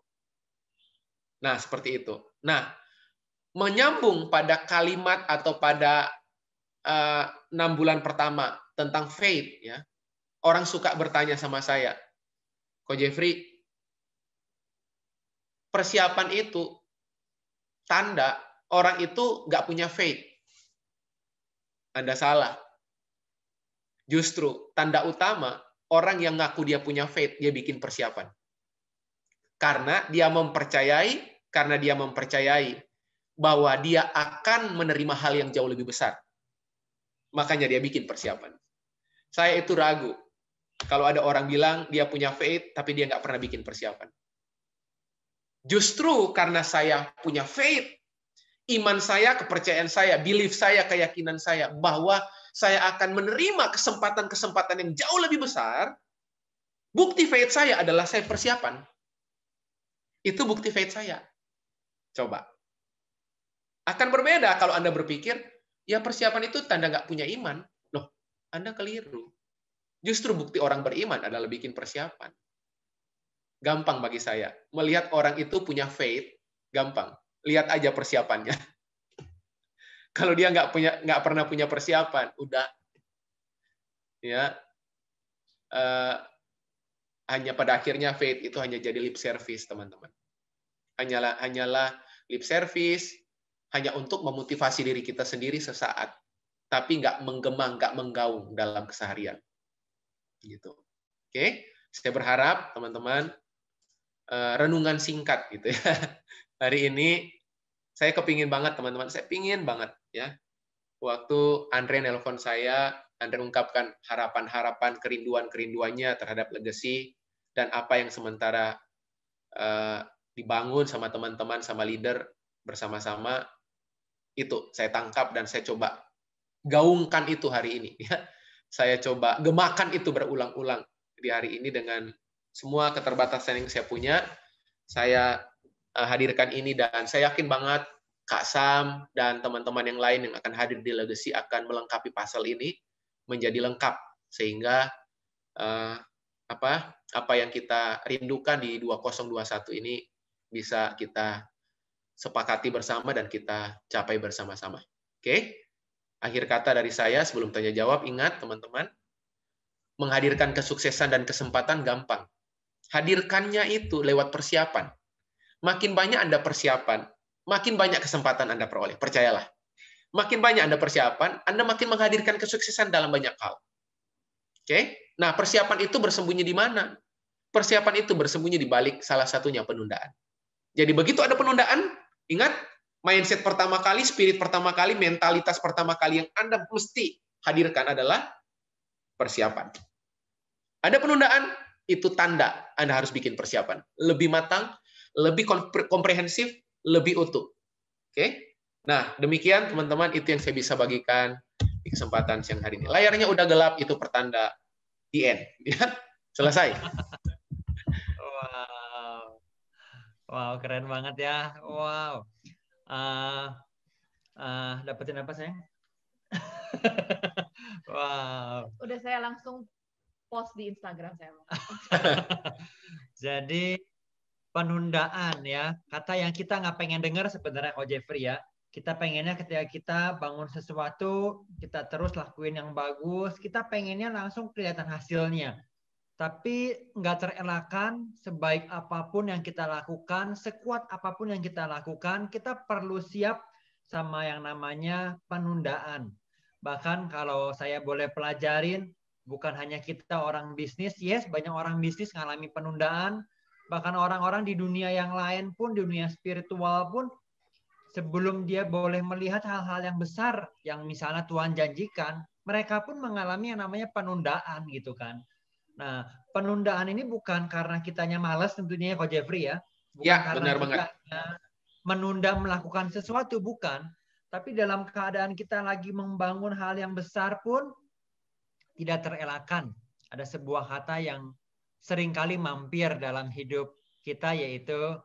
Nah, seperti itu. Nah, menyambung pada kalimat atau pada eh, enam uh, bulan pertama tentang faith ya. Orang suka bertanya sama saya, "Ko Jeffrey, persiapan itu tanda orang itu nggak punya faith." Anda salah. Justru tanda utama orang yang ngaku dia punya faith, dia bikin persiapan. Karena dia mempercayai, karena dia mempercayai bahwa dia akan menerima hal yang jauh lebih besar. Makanya dia bikin persiapan. Saya itu ragu. Kalau ada orang bilang dia punya faith, tapi dia nggak pernah bikin persiapan. Justru karena saya punya faith, iman saya, kepercayaan saya, belief saya, keyakinan saya bahwa saya akan menerima kesempatan-kesempatan yang jauh lebih besar, bukti faith saya adalah saya persiapan. Itu bukti faith saya. Coba. Akan berbeda kalau Anda berpikir, ya persiapan itu tanda nggak punya iman. Loh, Anda keliru. Justru bukti orang beriman adalah bikin persiapan. Gampang bagi saya. Melihat orang itu punya faith, gampang. Lihat aja persiapannya. (laughs) kalau dia nggak punya nggak pernah punya persiapan, udah. Ya, uh, hanya pada akhirnya faith itu hanya jadi lip service, teman-teman. Hanyalah hanyalah lip service hanya untuk memotivasi diri kita sendiri sesaat, tapi nggak menggema, nggak menggaung dalam keseharian. Gitu. Oke, okay? saya berharap teman-teman eh, renungan singkat gitu ya. (laughs) Hari ini saya kepingin banget teman-teman, saya pingin banget ya. Waktu Andre nelpon saya anda ungkapkan harapan-harapan, kerinduan-kerinduannya terhadap legacy dan apa yang sementara uh, dibangun sama teman-teman, sama leader bersama-sama itu saya tangkap dan saya coba gaungkan itu hari ini. (laughs) Ya. Saya coba gemakan itu berulang-ulang di hari ini dengan semua keterbatasan yang saya punya. Saya eh, hadirkan ini dan saya yakin banget Kak Sam dan teman-teman yang lain yang akan hadir di Legacy akan melengkapi pasal ini menjadi lengkap sehingga uh, apa apa yang kita rindukan di 2021 ini bisa kita sepakati bersama dan kita capai bersama-sama. Oke. Okay? Akhir kata dari saya sebelum tanya jawab ingat teman-teman menghadirkan kesuksesan dan kesempatan gampang. Hadirkannya itu lewat persiapan. Makin banyak Anda persiapan, makin banyak kesempatan Anda peroleh. Percayalah makin banyak Anda persiapan, Anda makin menghadirkan kesuksesan dalam banyak hal. Oke? Okay? Nah, persiapan itu bersembunyi di mana? Persiapan itu bersembunyi di balik salah satunya penundaan. Jadi begitu ada penundaan, ingat mindset pertama kali, spirit pertama kali, mentalitas pertama kali yang Anda mesti hadirkan adalah persiapan. Ada penundaan, itu tanda Anda harus bikin persiapan. Lebih matang, lebih komprehensif, lebih utuh. Oke? Okay? Nah, demikian teman-teman itu yang saya bisa bagikan di kesempatan siang hari ini. Layarnya udah gelap itu pertanda the end. Lihat, (laughs) ya, selesai. Wow. Wow, keren banget ya. Wow. Uh, uh, dapetin apa saya? (laughs) wow. Udah saya langsung post di Instagram saya. (laughs) Jadi penundaan ya, kata yang kita nggak pengen dengar sebenarnya kok Jeffrey ya kita pengennya ketika kita bangun sesuatu, kita terus lakuin yang bagus, kita pengennya langsung kelihatan hasilnya. Tapi nggak terelakkan, sebaik apapun yang kita lakukan, sekuat apapun yang kita lakukan, kita perlu siap sama yang namanya penundaan. Bahkan kalau saya boleh pelajarin, bukan hanya kita orang bisnis, yes banyak orang bisnis mengalami penundaan, bahkan orang-orang di dunia yang lain pun, di dunia spiritual pun, sebelum dia boleh melihat hal-hal yang besar yang misalnya Tuhan janjikan, mereka pun mengalami yang namanya penundaan gitu kan. Nah, penundaan ini bukan karena kitanya malas tentunya ya, kok Jeffrey ya. Bukan ya, karena benar banget. Menunda melakukan sesuatu bukan, tapi dalam keadaan kita lagi membangun hal yang besar pun tidak terelakkan. Ada sebuah kata yang seringkali mampir dalam hidup kita yaitu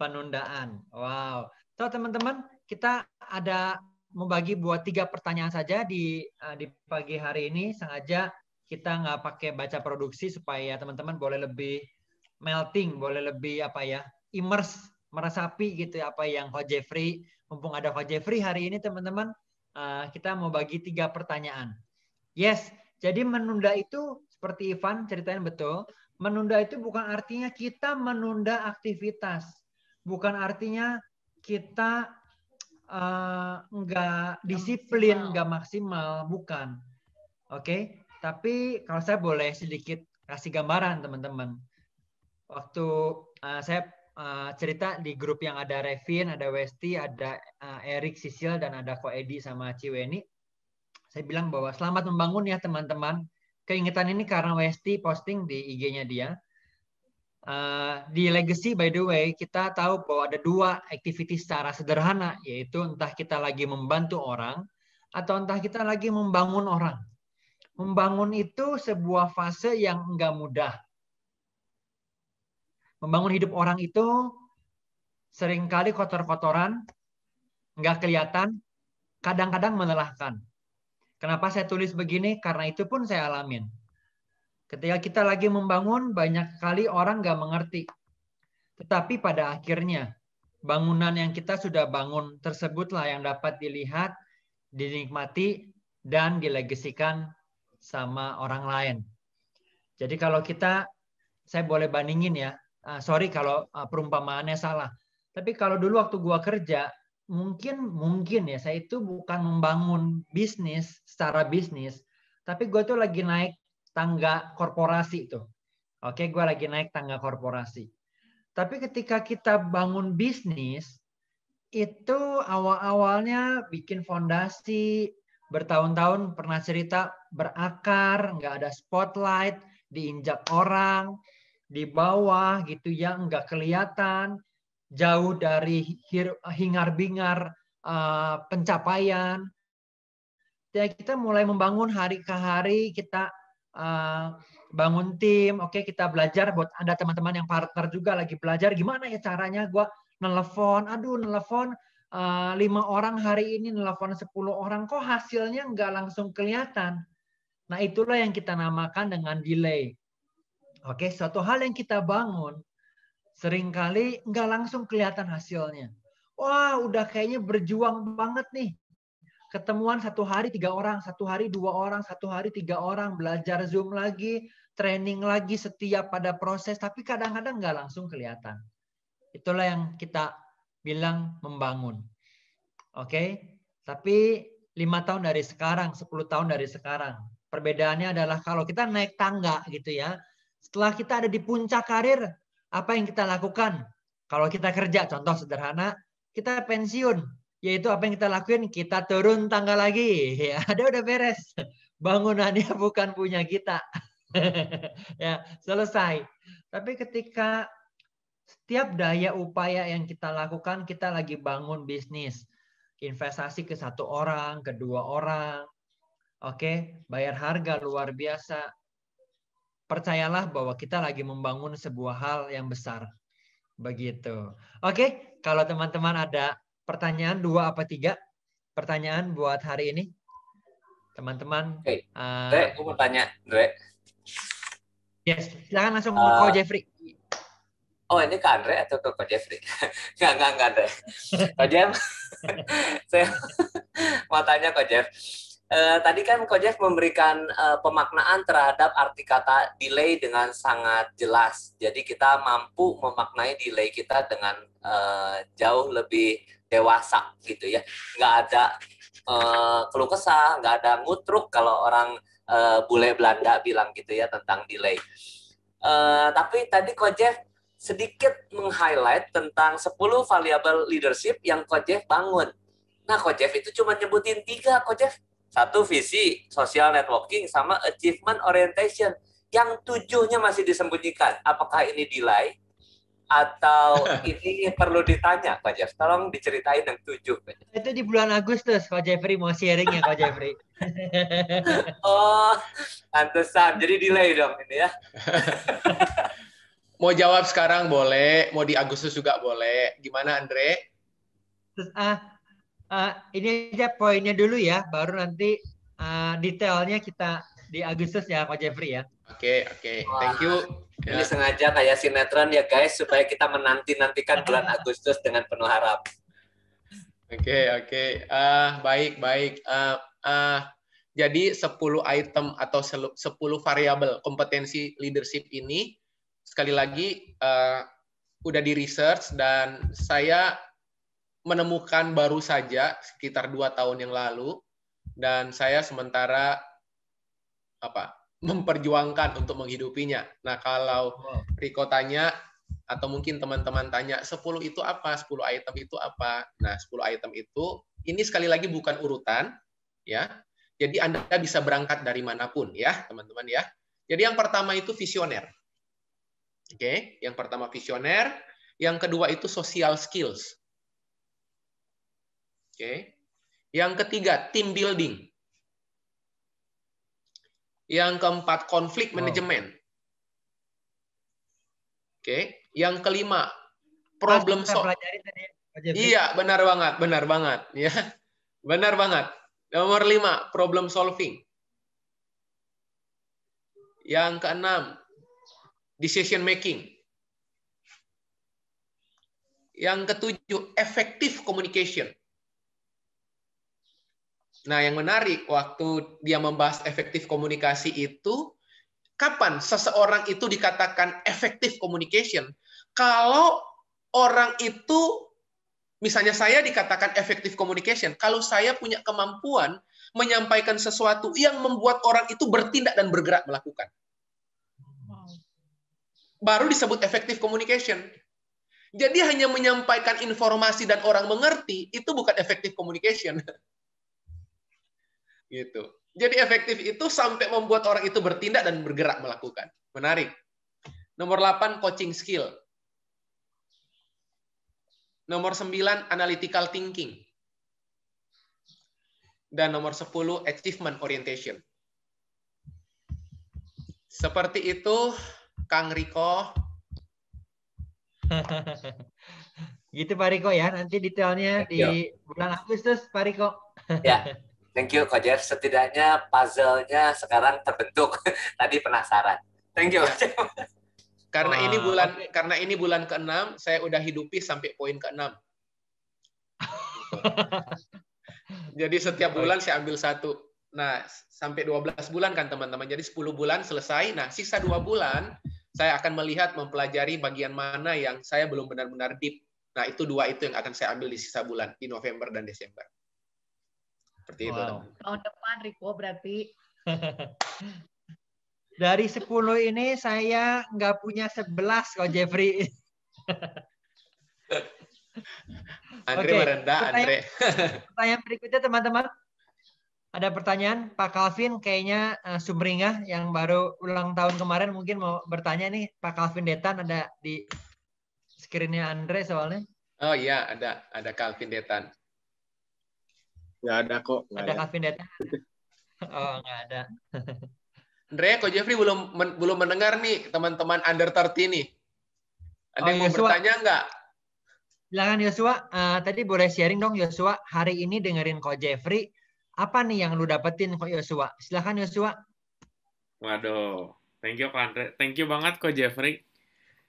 penundaan. Wow. So teman-teman, kita ada membagi buat tiga pertanyaan saja di uh, di pagi hari ini. Sengaja kita nggak pakai baca produksi supaya teman-teman boleh lebih melting, boleh lebih apa ya, immerse, meresapi gitu ya, apa yang Hoje Jeffrey. Mumpung ada Hoje Jeffrey hari ini teman-teman, uh, kita mau bagi tiga pertanyaan. Yes, jadi menunda itu seperti Ivan ceritain betul, menunda itu bukan artinya kita menunda aktivitas. Bukan artinya kita uh, nggak disiplin, nggak maksimal. maksimal, bukan. Oke, okay? tapi kalau saya boleh sedikit kasih gambaran teman-teman. Waktu uh, saya uh, cerita di grup yang ada Revin, ada Westy, ada uh, Erik Sisil dan ada Ko Edi sama Ciweni, saya bilang bahwa selamat membangun ya teman-teman. Keingetan ini karena Westy posting di IG-nya dia Uh, di legacy by the way kita tahu bahwa ada dua aktivitas secara sederhana yaitu entah kita lagi membantu orang atau entah kita lagi membangun orang. Membangun itu sebuah fase yang enggak mudah. Membangun hidup orang itu seringkali kotor-kotoran, enggak kelihatan, kadang-kadang melelahkan. Kenapa saya tulis begini? Karena itu pun saya alamin Ketika kita lagi membangun, banyak kali orang nggak mengerti. Tetapi pada akhirnya, bangunan yang kita sudah bangun tersebutlah yang dapat dilihat, dinikmati, dan dilegasikan sama orang lain. Jadi kalau kita, saya boleh bandingin ya, ah, sorry kalau ah, perumpamaannya salah. Tapi kalau dulu waktu gua kerja, mungkin mungkin ya saya itu bukan membangun bisnis secara bisnis, tapi gue tuh lagi naik tangga korporasi itu, Oke, gue lagi naik tangga korporasi. Tapi ketika kita bangun bisnis, itu awal-awalnya bikin fondasi, bertahun-tahun pernah cerita berakar, nggak ada spotlight, diinjak orang, di bawah gitu ya, nggak kelihatan, jauh dari hingar-bingar eh, pencapaian. Ya, kita mulai membangun hari ke hari, kita uh, bangun tim. Oke, okay, kita belajar buat Anda teman-teman yang partner juga lagi belajar gimana ya caranya gua nelfon. Aduh, nelfon eh, lima uh, orang hari ini, nelfon 10 orang kok hasilnya nggak langsung kelihatan. Nah, itulah yang kita namakan dengan delay. Oke, okay, suatu hal yang kita bangun seringkali nggak langsung kelihatan hasilnya. Wah, udah kayaknya berjuang banget nih ketemuan satu hari tiga orang, satu hari dua orang, satu hari tiga orang, belajar Zoom lagi, training lagi setiap pada proses, tapi kadang-kadang nggak langsung kelihatan. Itulah yang kita bilang membangun. Oke, okay? tapi lima tahun dari sekarang, sepuluh tahun dari sekarang, perbedaannya adalah kalau kita naik tangga gitu ya, setelah kita ada di puncak karir, apa yang kita lakukan? Kalau kita kerja, contoh sederhana, kita pensiun, yaitu apa yang kita lakuin kita turun tangga lagi (laughs) ya ada udah beres bangunannya (laughs) bukan punya kita (laughs) ya selesai tapi ketika setiap daya upaya yang kita lakukan kita lagi bangun bisnis investasi ke satu orang kedua orang oke bayar harga luar biasa percayalah bahwa kita lagi membangun sebuah hal yang besar begitu oke kalau teman-teman ada pertanyaan dua apa tiga pertanyaan buat hari ini teman-teman. Hey, uh, aku mau tanya, Dre. Yes, silakan langsung uh, ke Jeffrey. Oh ini ke Andre atau ke Ko Jeffrey? Enggak, (laughs) enggak, enggak Andre. Ko Jeff, (laughs) saya mau tanya Ko Jeff uh, tadi kan Kojek memberikan uh, pemaknaan terhadap arti kata delay dengan sangat jelas. Jadi kita mampu memaknai delay kita dengan uh, jauh lebih dewasa gitu ya. Nggak ada uh, keluh kesah, nggak ada ngutruk kalau orang uh, bule Belanda bilang gitu ya tentang delay. Uh, tapi tadi Kojek sedikit meng-highlight tentang 10 variabel leadership yang Kojek bangun. Nah, Kojek itu cuma nyebutin tiga, Kojek satu visi social networking sama achievement orientation yang tujuhnya masih disembunyikan. Apakah ini delay atau (laughs) ini perlu ditanya Pak Jeff? Tolong diceritain yang tujuh. Itu di bulan Agustus Pak Jeffrey mau sharing ya Pak Jeffrey. (laughs) oh, antusan. Jadi delay dong ini ya. (laughs) mau jawab sekarang boleh, mau di Agustus juga boleh. Gimana Andre? ah uh, ini aja poinnya dulu ya, baru nanti uh, detailnya kita di Agustus ya, Pak Jeffrey ya. Oke, okay, oke. Okay. Thank you. Ini ya. sengaja kayak sinetron ya guys, supaya kita menanti-nantikan bulan Agustus dengan penuh harap. Oke, okay, oke. Okay. Uh, eh, baik, baik. Uh, uh, jadi 10 item atau 10 variabel kompetensi leadership ini, sekali lagi, uh, udah di-research dan saya menemukan baru saja sekitar dua tahun yang lalu dan saya sementara apa memperjuangkan untuk menghidupinya. Nah kalau Riko tanya atau mungkin teman-teman tanya 10 itu apa, 10 item itu apa. Nah 10 item itu ini sekali lagi bukan urutan ya. Jadi Anda bisa berangkat dari manapun ya teman-teman ya. Jadi yang pertama itu visioner. Oke, yang pertama visioner, yang kedua itu social skills. Okay. Yang ketiga, team building. Yang keempat, konflik wow. manajemen. Oke. Okay. Yang kelima, problem solving. Ya, iya, benar banget, benar banget, ya. (laughs) Benar banget. Nomor lima, problem solving. Yang keenam, decision making. Yang ketujuh, effective communication. Nah, yang menarik waktu dia membahas efektif komunikasi itu kapan seseorang itu dikatakan efektif communication kalau orang itu misalnya saya dikatakan efektif communication kalau saya punya kemampuan menyampaikan sesuatu yang membuat orang itu bertindak dan bergerak melakukan. Baru disebut efektif communication. Jadi hanya menyampaikan informasi dan orang mengerti itu bukan efektif communication. (laughs) Gitu. Jadi efektif itu sampai membuat orang itu bertindak dan bergerak melakukan. Menarik. Nomor 8 coaching skill. Nomor 9 analytical thinking. Dan nomor 10 achievement orientation. Seperti itu Kang Riko. (laughs) gitu Pak Riko ya, nanti detailnya ya. di bulan Agustus Pak Riko. ya. (laughs) Thank you, Kak Setidaknya puzzle-nya sekarang terbentuk. (laughs) Tadi penasaran. Thank you. Iya. karena ini bulan karena ini bulan ke-6, saya udah hidupi sampai poin ke-6. (laughs) Jadi setiap bulan saya ambil satu. Nah, sampai 12 bulan kan teman-teman. Jadi 10 bulan selesai. Nah, sisa dua bulan saya akan melihat mempelajari bagian mana yang saya belum benar-benar deep. Nah, itu dua itu yang akan saya ambil di sisa bulan di November dan Desember. Seperti wow. itu. Tahun depan Riko berarti. (laughs) Dari 10 ini saya nggak punya 11 kok Jeffrey. (laughs) Andre okay. merendah, pertanyaan, Andre. (laughs) pertanyaan berikutnya teman-teman. Ada pertanyaan Pak Calvin kayaknya uh, sumringah yang baru ulang tahun kemarin mungkin mau bertanya nih Pak Calvin Detan ada di screennya Andre soalnya. Oh iya ada ada Calvin Detan. Nggak ada kok. Nggak ada, ada Data? (laughs) Oh, nggak ada. Andre kok Jeffrey belum men belum mendengar nih teman-teman under 30 nih. Ada oh, yang mau bertanya nggak? Silakan Yosua. Uh, tadi boleh sharing dong Yosua. Hari ini dengerin kok Jeffrey. Apa nih yang lu dapetin kok Yosua? Silakan Yosua. Waduh, thank you Andre. Thank you banget kok Jeffrey.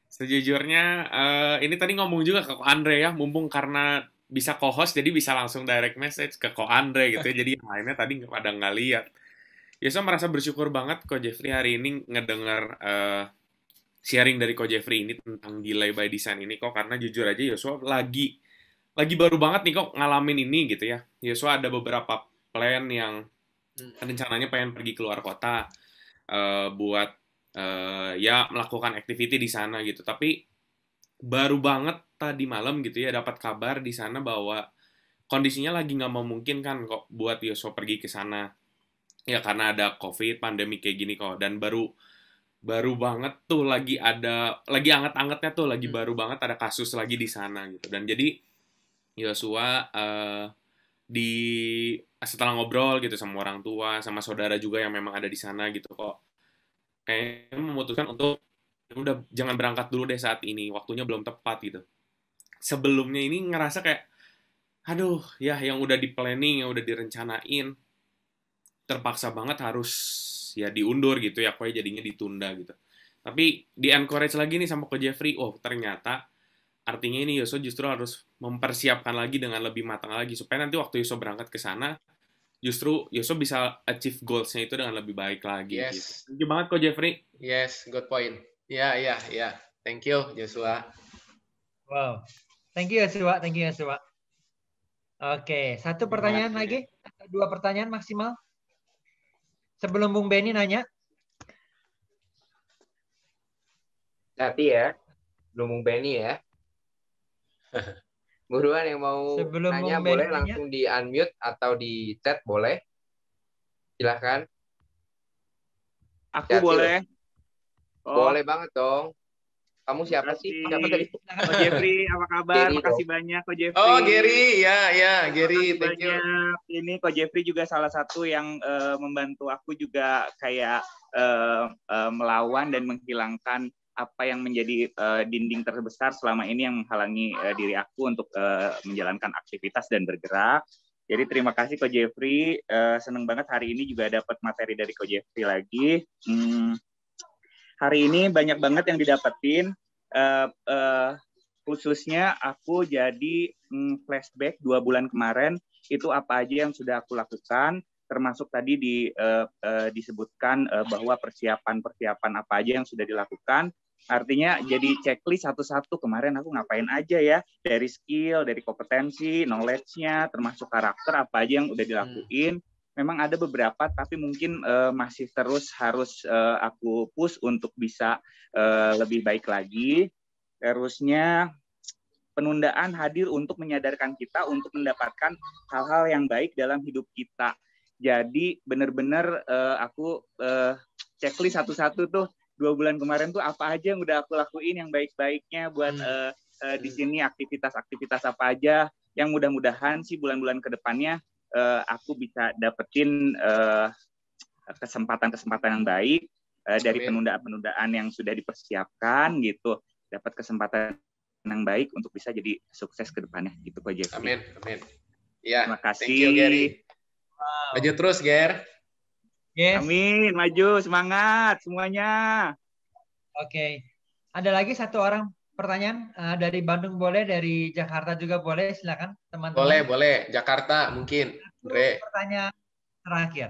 Sejujurnya, uh, ini tadi ngomong juga ke Andre ya, mumpung karena bisa co-host jadi bisa langsung direct message ke Ko Andre gitu ya. Jadi yang lainnya tadi pada nggak lihat. Ya saya merasa bersyukur banget Ko Jeffrey hari ini ngedengar uh, eh, sharing dari Ko Jeffrey ini tentang delay by design ini kok karena jujur aja Yosua lagi lagi baru banget nih kok ngalamin ini gitu ya. Yosua ada beberapa plan yang hmm. rencananya pengen pergi keluar kota uh, buat uh, ya melakukan activity di sana gitu. Tapi baru banget tadi malam gitu ya dapat kabar di sana bahwa kondisinya lagi nggak memungkinkan kok buat Yosua pergi ke sana. Ya karena ada COVID, pandemi kayak gini kok. Dan baru baru banget tuh lagi ada lagi anget-angetnya tuh lagi hmm. baru banget ada kasus lagi di sana gitu. Dan jadi Yosua uh, di setelah ngobrol gitu sama orang tua, sama saudara juga yang memang ada di sana gitu kok. Kayaknya memutuskan untuk udah jangan berangkat dulu deh saat ini, waktunya belum tepat gitu sebelumnya ini ngerasa kayak aduh ya yang udah di planning yang udah direncanain terpaksa banget harus ya diundur gitu ya pokoknya jadinya ditunda gitu tapi di encourage lagi nih sama ke Jeffrey oh ternyata artinya ini Yosua justru harus mempersiapkan lagi dengan lebih matang lagi supaya nanti waktu Yosua berangkat ke sana justru Yosua bisa achieve goalsnya itu dengan lebih baik lagi yes. gitu. thank banget kok Jeffrey yes good point ya yeah, ya yeah, ya yeah. thank you Joshua wow Thank you ya Siwa, thank you ya Siwa. Oke, satu pertanyaan lagi, dua pertanyaan maksimal. Sebelum Bung Benny nanya. Nanti ya, belum Bung Benny ya. (laughs) Buruan yang mau Sebelum nanya Bung boleh langsung di unmute atau di chat boleh. Silahkan. Aku boleh. Oh. Boleh banget dong. Kamu siapa sih? Siapa tadi? Oh, Jeffrey, apa kabar? Gary, kasih banyak, Ko Jeffrey. Oh, Gary, ya, ya, Gary, thank banyak. Ini Ko Jeffrey juga salah satu yang uh, membantu aku juga kayak uh, uh, melawan dan menghilangkan apa yang menjadi uh, dinding terbesar selama ini yang menghalangi uh, diri aku untuk uh, menjalankan aktivitas dan bergerak. Jadi terima kasih Ko Jeffrey, uh, seneng banget hari ini juga dapat materi dari Ko Jeffrey lagi. Hmm, hari ini banyak banget yang didapetin. Uh, eh, uh, eh, khususnya aku jadi mm, flashback dua bulan kemarin itu apa aja yang sudah aku lakukan termasuk tadi di, uh, uh, disebutkan uh, bahwa persiapan-persiapan apa aja yang sudah dilakukan artinya jadi checklist satu-satu kemarin aku ngapain aja ya dari skill dari kompetensi knowledge-nya termasuk karakter apa aja yang udah hmm. dilakuin hmm memang ada beberapa tapi mungkin uh, masih terus harus uh, aku push untuk bisa uh, lebih baik lagi. Terusnya penundaan hadir untuk menyadarkan kita untuk mendapatkan hal-hal yang baik dalam hidup kita. Jadi benar-benar uh, aku uh, checklist satu-satu tuh dua bulan kemarin tuh apa aja yang udah aku lakuin yang baik-baiknya buat hmm. uh, uh, di hmm. sini aktivitas-aktivitas apa aja yang mudah-mudahan sih bulan-bulan kedepannya uh, aku bisa dapetin kesempatan eh, kesempatan-kesempatan yang baik uh, dari penundaan-penundaan yang sudah dipersiapkan gitu, dapat kesempatan yang baik untuk bisa jadi sukses ke depannya gitu Pak Jeffrey. Amin, amin. Ya, terima kasih. Thank you, Gary. Wow. Maju terus, Ger. Yes. Amin, maju, semangat semuanya. Oke. Okay. Ada lagi satu orang pertanyaan uh, dari Bandung boleh, dari Jakarta juga boleh, silakan teman-teman. Boleh, boleh. Jakarta mungkin. Re. Pertanyaan terakhir.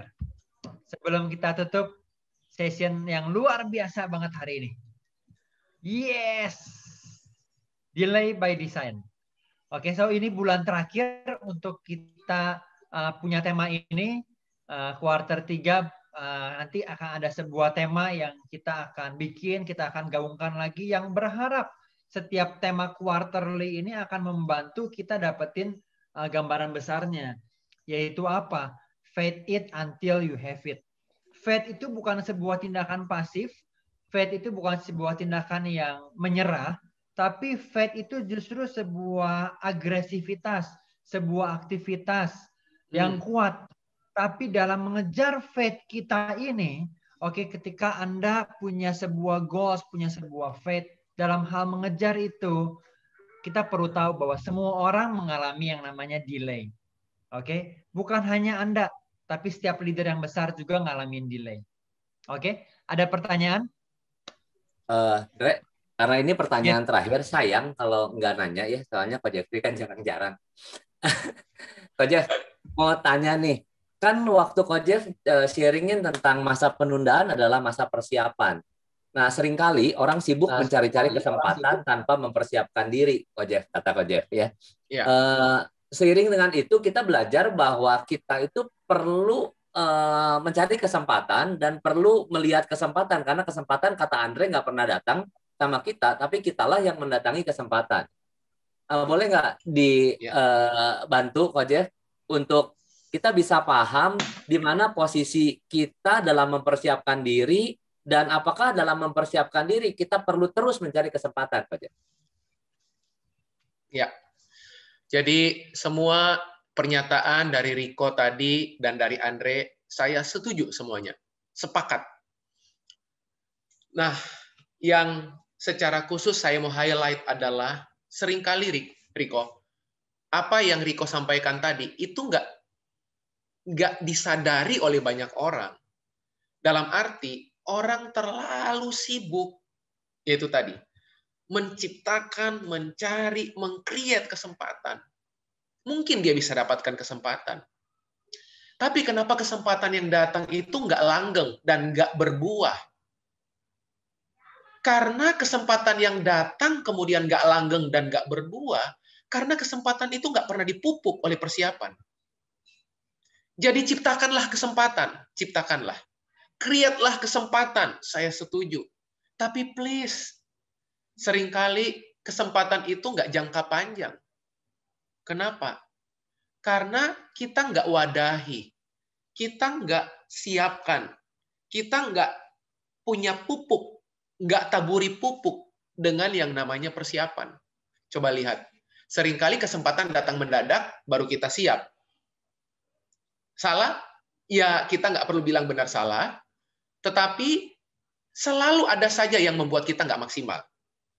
Sebelum kita tutup session yang luar biasa banget hari ini. Yes. Delay by design. Oke, okay, so ini bulan terakhir untuk kita uh, punya tema ini uh, quarter 3 uh, nanti akan ada sebuah tema yang kita akan bikin, kita akan gabungkan lagi yang berharap setiap tema quarterly ini akan membantu kita dapetin uh, gambaran besarnya. Yaitu apa? Fade it until you have it. Fade itu bukan sebuah tindakan pasif. Fade itu bukan sebuah tindakan yang menyerah. Tapi fade itu justru sebuah agresivitas, sebuah aktivitas hmm. yang kuat. Tapi dalam mengejar fade kita ini, oke okay, ketika Anda punya sebuah goals, punya sebuah fade, dalam hal mengejar itu, kita perlu tahu bahwa semua orang mengalami yang namanya delay. Oke, okay? bukan hanya Anda, tapi setiap leader yang besar juga ngalamin delay. Oke, okay? ada pertanyaan? Uh, karena ini pertanyaan yeah. terakhir, sayang kalau nggak nanya ya, soalnya Pak Jeffrey kan jarang-jarang. Pak (laughs) Jeff, mau tanya nih, kan waktu Kojef eh, sharingin tentang masa penundaan adalah masa persiapan. Nah, seringkali orang sibuk nah, mencari-cari kesempatan sibuk. tanpa mempersiapkan diri, Kojef, kata Kojef ya. Ya. Uh, seiring dengan itu kita belajar bahwa kita itu perlu uh, mencari kesempatan dan perlu melihat kesempatan karena kesempatan kata Andre nggak pernah datang sama kita, tapi kitalah yang mendatangi kesempatan. Uh, boleh nggak dibantu iya. ya. uh, Kojef untuk kita bisa paham di mana posisi kita dalam mempersiapkan diri dan apakah dalam mempersiapkan diri kita perlu terus mencari kesempatan Pak Ya. Jadi semua pernyataan dari Riko tadi dan dari Andre saya setuju semuanya. Sepakat. Nah, yang secara khusus saya mau highlight adalah seringkali Riko, apa yang Riko sampaikan tadi itu nggak nggak disadari oleh banyak orang. Dalam arti orang terlalu sibuk yaitu tadi menciptakan, mencari, mengkreat kesempatan. Mungkin dia bisa dapatkan kesempatan. Tapi kenapa kesempatan yang datang itu nggak langgeng dan nggak berbuah? Karena kesempatan yang datang kemudian nggak langgeng dan nggak berbuah, karena kesempatan itu nggak pernah dipupuk oleh persiapan. Jadi ciptakanlah kesempatan, ciptakanlah. Createlah kesempatan, saya setuju. Tapi please, seringkali kesempatan itu nggak jangka panjang. Kenapa? Karena kita nggak wadahi, kita nggak siapkan, kita nggak punya pupuk, nggak taburi pupuk dengan yang namanya persiapan. Coba lihat, seringkali kesempatan datang mendadak, baru kita siap. Salah, ya kita nggak perlu bilang benar salah, tetapi selalu ada saja yang membuat kita nggak maksimal.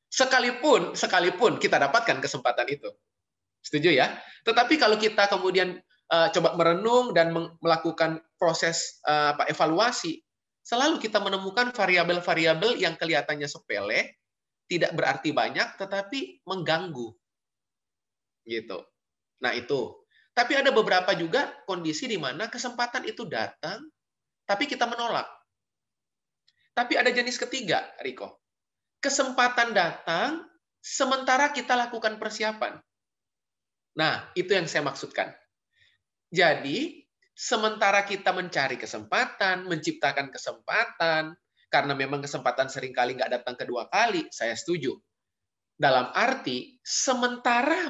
Sekalipun, sekalipun kita dapatkan kesempatan itu. Setuju ya? Tetapi kalau kita kemudian uh, coba merenung dan melakukan proses uh, apa, evaluasi, selalu kita menemukan variabel-variabel yang kelihatannya sepele, tidak berarti banyak, tetapi mengganggu. Gitu. Nah itu. Tapi ada beberapa juga kondisi di mana kesempatan itu datang, tapi kita menolak tapi ada jenis ketiga, Riko. Kesempatan datang sementara kita lakukan persiapan. Nah, itu yang saya maksudkan. Jadi, sementara kita mencari kesempatan, menciptakan kesempatan, karena memang kesempatan seringkali nggak datang kedua kali, saya setuju. Dalam arti, sementara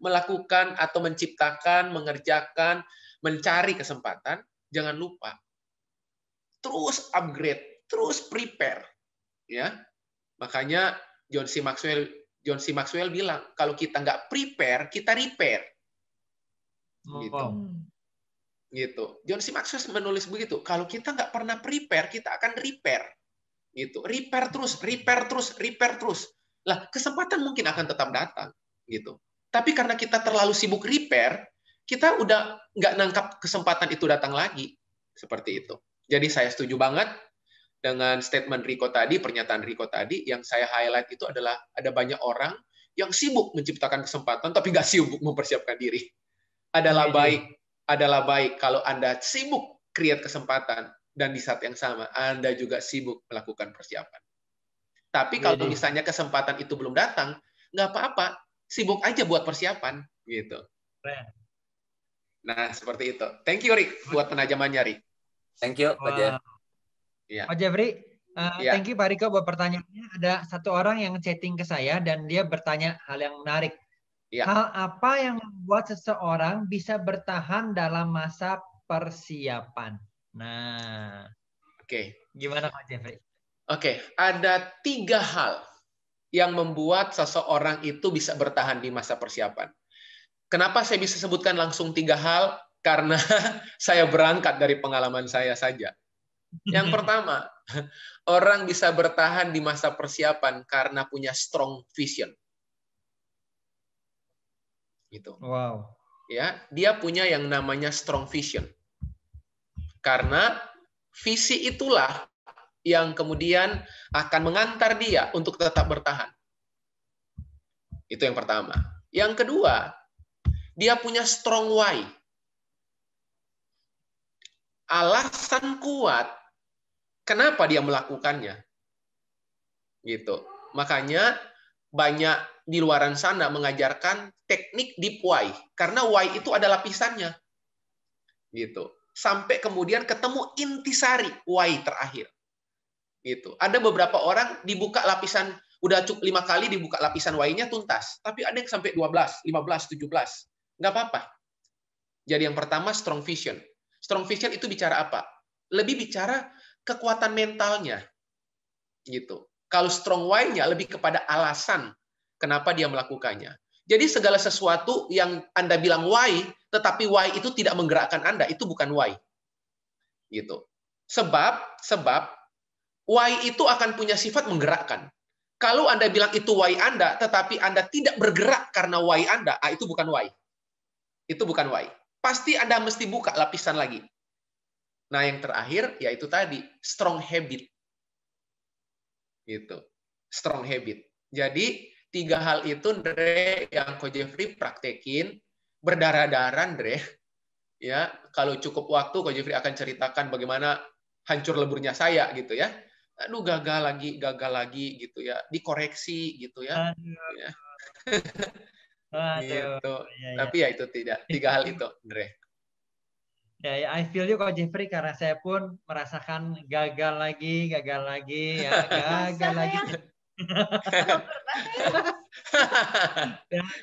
melakukan atau menciptakan, mengerjakan, mencari kesempatan, jangan lupa. Terus upgrade terus prepare ya makanya John C Maxwell John C Maxwell bilang kalau kita nggak prepare kita repair oh, gitu wow. Hmm. gitu John C Maxwell menulis begitu kalau kita nggak pernah prepare kita akan repair gitu repair terus repair terus repair terus lah kesempatan mungkin akan tetap datang gitu tapi karena kita terlalu sibuk repair kita udah nggak nangkap kesempatan itu datang lagi seperti itu jadi saya setuju banget dengan statement Riko tadi, pernyataan Riko tadi, yang saya highlight itu adalah ada banyak orang yang sibuk menciptakan kesempatan, tapi nggak sibuk mempersiapkan diri. Adalah iya. baik, adalah baik kalau Anda sibuk create kesempatan, dan di saat yang sama Anda juga sibuk melakukan persiapan. Tapi kalau iya, iya. misalnya kesempatan itu belum datang, nggak apa-apa, sibuk aja buat persiapan, gitu. Nah, seperti itu. Thank you, Rick, buat penajamannya, Rick. Thank you, Pak wow. Yeah. Pak Jeffrey, uh, eh, yeah. thank you Pak Riko buat pertanyaannya. Ada satu orang yang chatting ke saya dan dia bertanya hal yang menarik. Yeah. Hal apa yang membuat seseorang bisa bertahan dalam masa persiapan? Nah, oke, okay. gimana Pak Jeffrey? Oke, okay. ada tiga hal yang membuat seseorang itu bisa bertahan di masa persiapan. Kenapa saya bisa sebutkan langsung tiga hal? Karena (laughs) saya berangkat dari pengalaman saya saja. Yang (laughs) pertama, orang bisa bertahan di masa persiapan karena punya strong vision. Gitu. Wow. Ya, dia punya yang namanya strong vision. Karena visi itulah yang kemudian akan mengantar dia untuk tetap bertahan. Itu yang pertama. Yang kedua, dia punya strong why alasan kuat Kenapa dia melakukannya? Gitu. Makanya banyak di luaran sana mengajarkan teknik deep why karena why itu ada lapisannya. Gitu. Sampai kemudian ketemu intisari why terakhir. Gitu. Ada beberapa orang dibuka lapisan udah cukup lima kali dibuka lapisan why-nya tuntas, tapi ada yang sampai 12, 15, 17. Nggak apa-apa. Jadi yang pertama strong vision. Strong vision itu bicara apa? Lebih bicara kekuatan mentalnya. Gitu. Kalau strong why-nya lebih kepada alasan kenapa dia melakukannya. Jadi segala sesuatu yang Anda bilang why, tetapi why itu tidak menggerakkan Anda, itu bukan why. Gitu. Sebab sebab why itu akan punya sifat menggerakkan. Kalau Anda bilang itu why Anda, tetapi Anda tidak bergerak karena why Anda, ah, itu bukan why. Itu bukan why. Pasti Anda mesti buka lapisan lagi. Nah, yang terakhir yaitu tadi strong habit. Gitu. Strong habit. Jadi tiga hal itu Dre yang Ko Jeffrey praktekin berdarah-darah Dre. Ya, kalau cukup waktu Ko Jeffrey akan ceritakan bagaimana hancur leburnya saya gitu ya. Aduh gagal lagi, gagal lagi gitu ya. Dikoreksi gitu ya. Aduh. Ya. Aduh. gitu. Ya, ya. Tapi ya itu tidak tiga hal itu Dre. Ya, ya, I feel you kok Jeffrey karena saya pun merasakan gagal lagi, gagal lagi, ya, (laughs) gagal lagi. (laughs)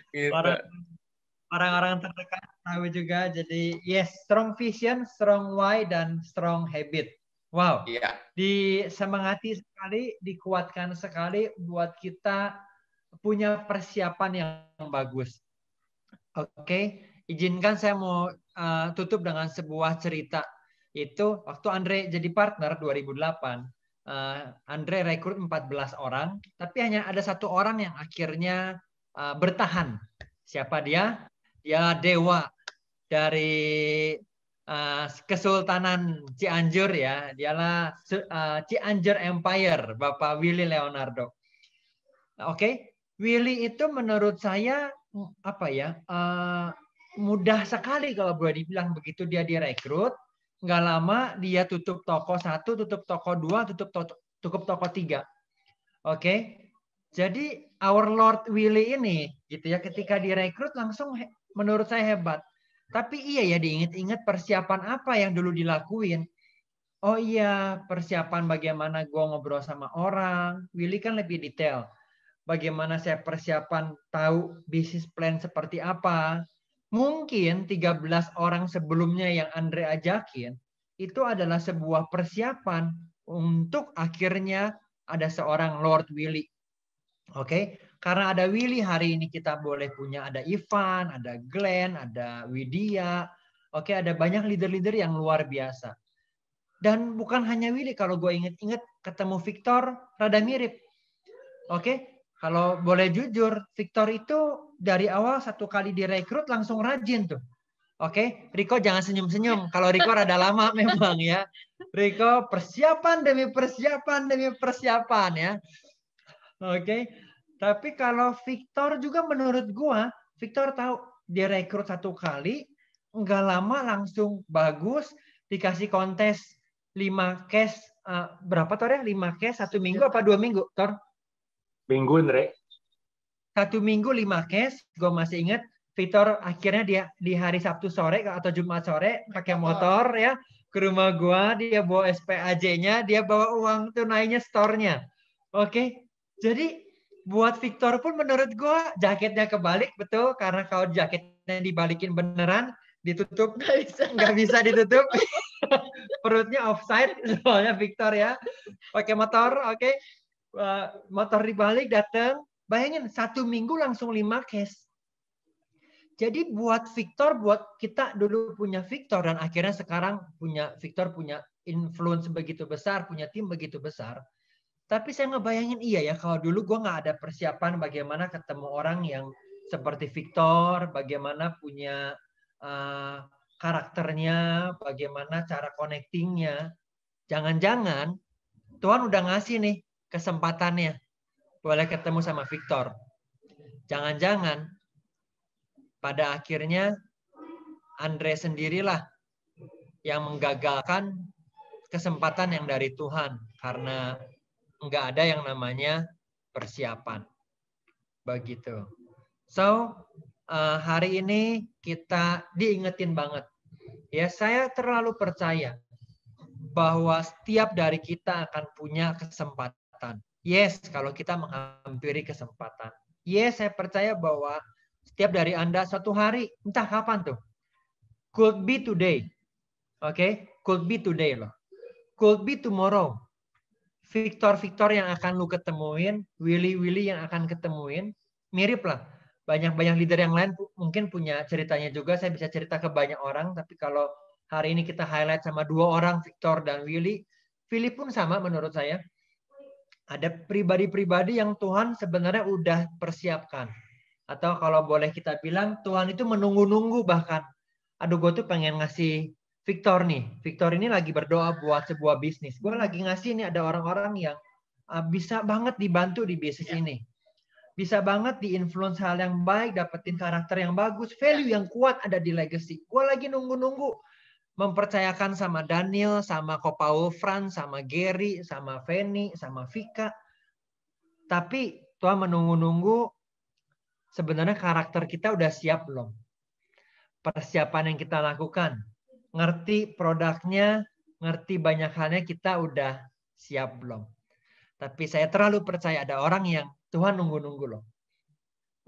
Gitu. orang, orang terdekat tahu juga. Jadi yes, strong vision, strong why dan strong habit. Wow. Iya. Yeah. Disemangati sekali, dikuatkan sekali buat kita punya persiapan yang bagus. Oke. Okay? izinkan saya mau uh, tutup dengan sebuah cerita itu waktu Andre jadi partner 2008 uh, eh, Andre rekrut 14 orang tapi hanya ada satu orang yang akhirnya uh, bertahan siapa dia dia dewa dari uh, Kesultanan Cianjur ya dialah uh, Cianjur Empire Bapak Willy Leonardo oke okay? Willy itu menurut saya apa ya uh, mudah sekali kalau boleh dibilang begitu dia direkrut, nggak lama dia tutup toko satu, tutup toko dua, tutup toko, tutup toko tiga. Oke, okay? jadi our Lord Willy ini gitu ya ketika direkrut langsung menurut saya hebat. Tapi iya ya diingat-ingat persiapan apa yang dulu dilakuin. Oh iya, persiapan bagaimana gue ngobrol sama orang. Willy kan lebih detail. Bagaimana saya persiapan tahu bisnis plan seperti apa. Mungkin 13 orang sebelumnya yang Andre ajakin itu adalah sebuah persiapan untuk akhirnya ada seorang Lord Willy. Oke, okay? karena ada Willy hari ini kita boleh punya ada Ivan, ada Glenn, ada Widya. Oke, okay? ada banyak leader-leader yang luar biasa. Dan bukan hanya Willy, kalau gue inget-inget ketemu Victor rada mirip. Oke, okay? Kalau boleh jujur, Victor itu dari awal satu kali direkrut langsung rajin tuh. Oke, okay? Riko jangan senyum-senyum. Kalau Riko rada lama (laughs) memang ya. Riko persiapan demi persiapan demi persiapan ya. Oke. Okay? Tapi kalau Victor juga menurut gua, Victor tahu direkrut satu kali, nggak lama langsung bagus, dikasih kontes lima case uh, berapa Tor ya? lima case satu minggu apa dua minggu Tor? Minggu, Andre. Satu minggu lima case, gue masih inget. Victor akhirnya dia di hari Sabtu sore atau Jumat sore pakai motor ya ke rumah gue dia bawa SPAJ-nya dia bawa uang tunainya store-nya oke okay? jadi buat Victor pun menurut gue jaketnya kebalik betul karena kalau jaketnya dibalikin beneran ditutup nggak bisa (laughs) nggak bisa ditutup (laughs) perutnya offside soalnya Victor ya pakai motor oke okay? Eh, motor dibalik datang, bayangin satu minggu langsung lima case. Jadi buat Victor, buat kita dulu punya Victor dan akhirnya sekarang punya Victor punya influence begitu besar, punya tim begitu besar. Tapi saya ngebayangin iya ya kalau dulu gue nggak ada persiapan bagaimana ketemu orang yang seperti Victor, bagaimana punya uh, karakternya, bagaimana cara connectingnya. Jangan-jangan Tuhan udah ngasih nih kesempatannya boleh ketemu sama Victor. Jangan-jangan pada akhirnya Andre sendirilah yang menggagalkan kesempatan yang dari Tuhan karena nggak ada yang namanya persiapan. Begitu. So, eh, hari ini kita diingetin banget. Ya, saya terlalu percaya bahwa setiap dari kita akan punya kesempatan kesempatan. Yes, kalau kita menghampiri kesempatan. Yes, saya percaya bahwa setiap dari Anda satu hari, entah kapan tuh. Could be today. Oke, okay? could be today loh. Could be tomorrow. Victor-Victor yang akan lu ketemuin, Willy-Willy yang akan ketemuin, mirip lah. Banyak-banyak leader yang lain mungkin punya ceritanya juga. Saya bisa cerita ke banyak orang, tapi kalau hari ini kita highlight sama dua orang, Victor dan Willy, Philip pun sama menurut saya ada pribadi-pribadi yang Tuhan sebenarnya udah persiapkan. Atau kalau boleh kita bilang, Tuhan itu menunggu-nunggu bahkan. Aduh, gue tuh pengen ngasih Victor nih. Victor ini lagi berdoa buat sebuah bisnis. Gue lagi ngasih nih ada orang-orang yang ah, bisa banget dibantu di bisnis ya. ini. Bisa banget di-influence hal yang baik, dapetin karakter yang bagus, value yang kuat ada di legacy. Gue lagi nunggu-nunggu mempercayakan sama Daniel, sama Kopau Fran, sama Gary, sama Feni, sama Vika. Tapi Tuhan menunggu-nunggu sebenarnya karakter kita udah siap belum? Persiapan yang kita lakukan, ngerti produknya, ngerti banyak halnya kita udah siap belum? Tapi saya terlalu percaya ada orang yang Tuhan nunggu-nunggu loh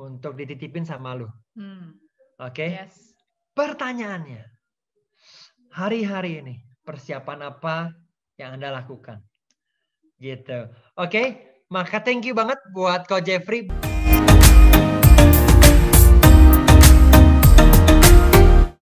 untuk dititipin sama lu. Hmm. Oke. Okay? Yes. Pertanyaannya, hari-hari ini persiapan apa yang Anda lakukan. Gitu. Oke, okay? maka thank you banget buat Ko Jeffrey.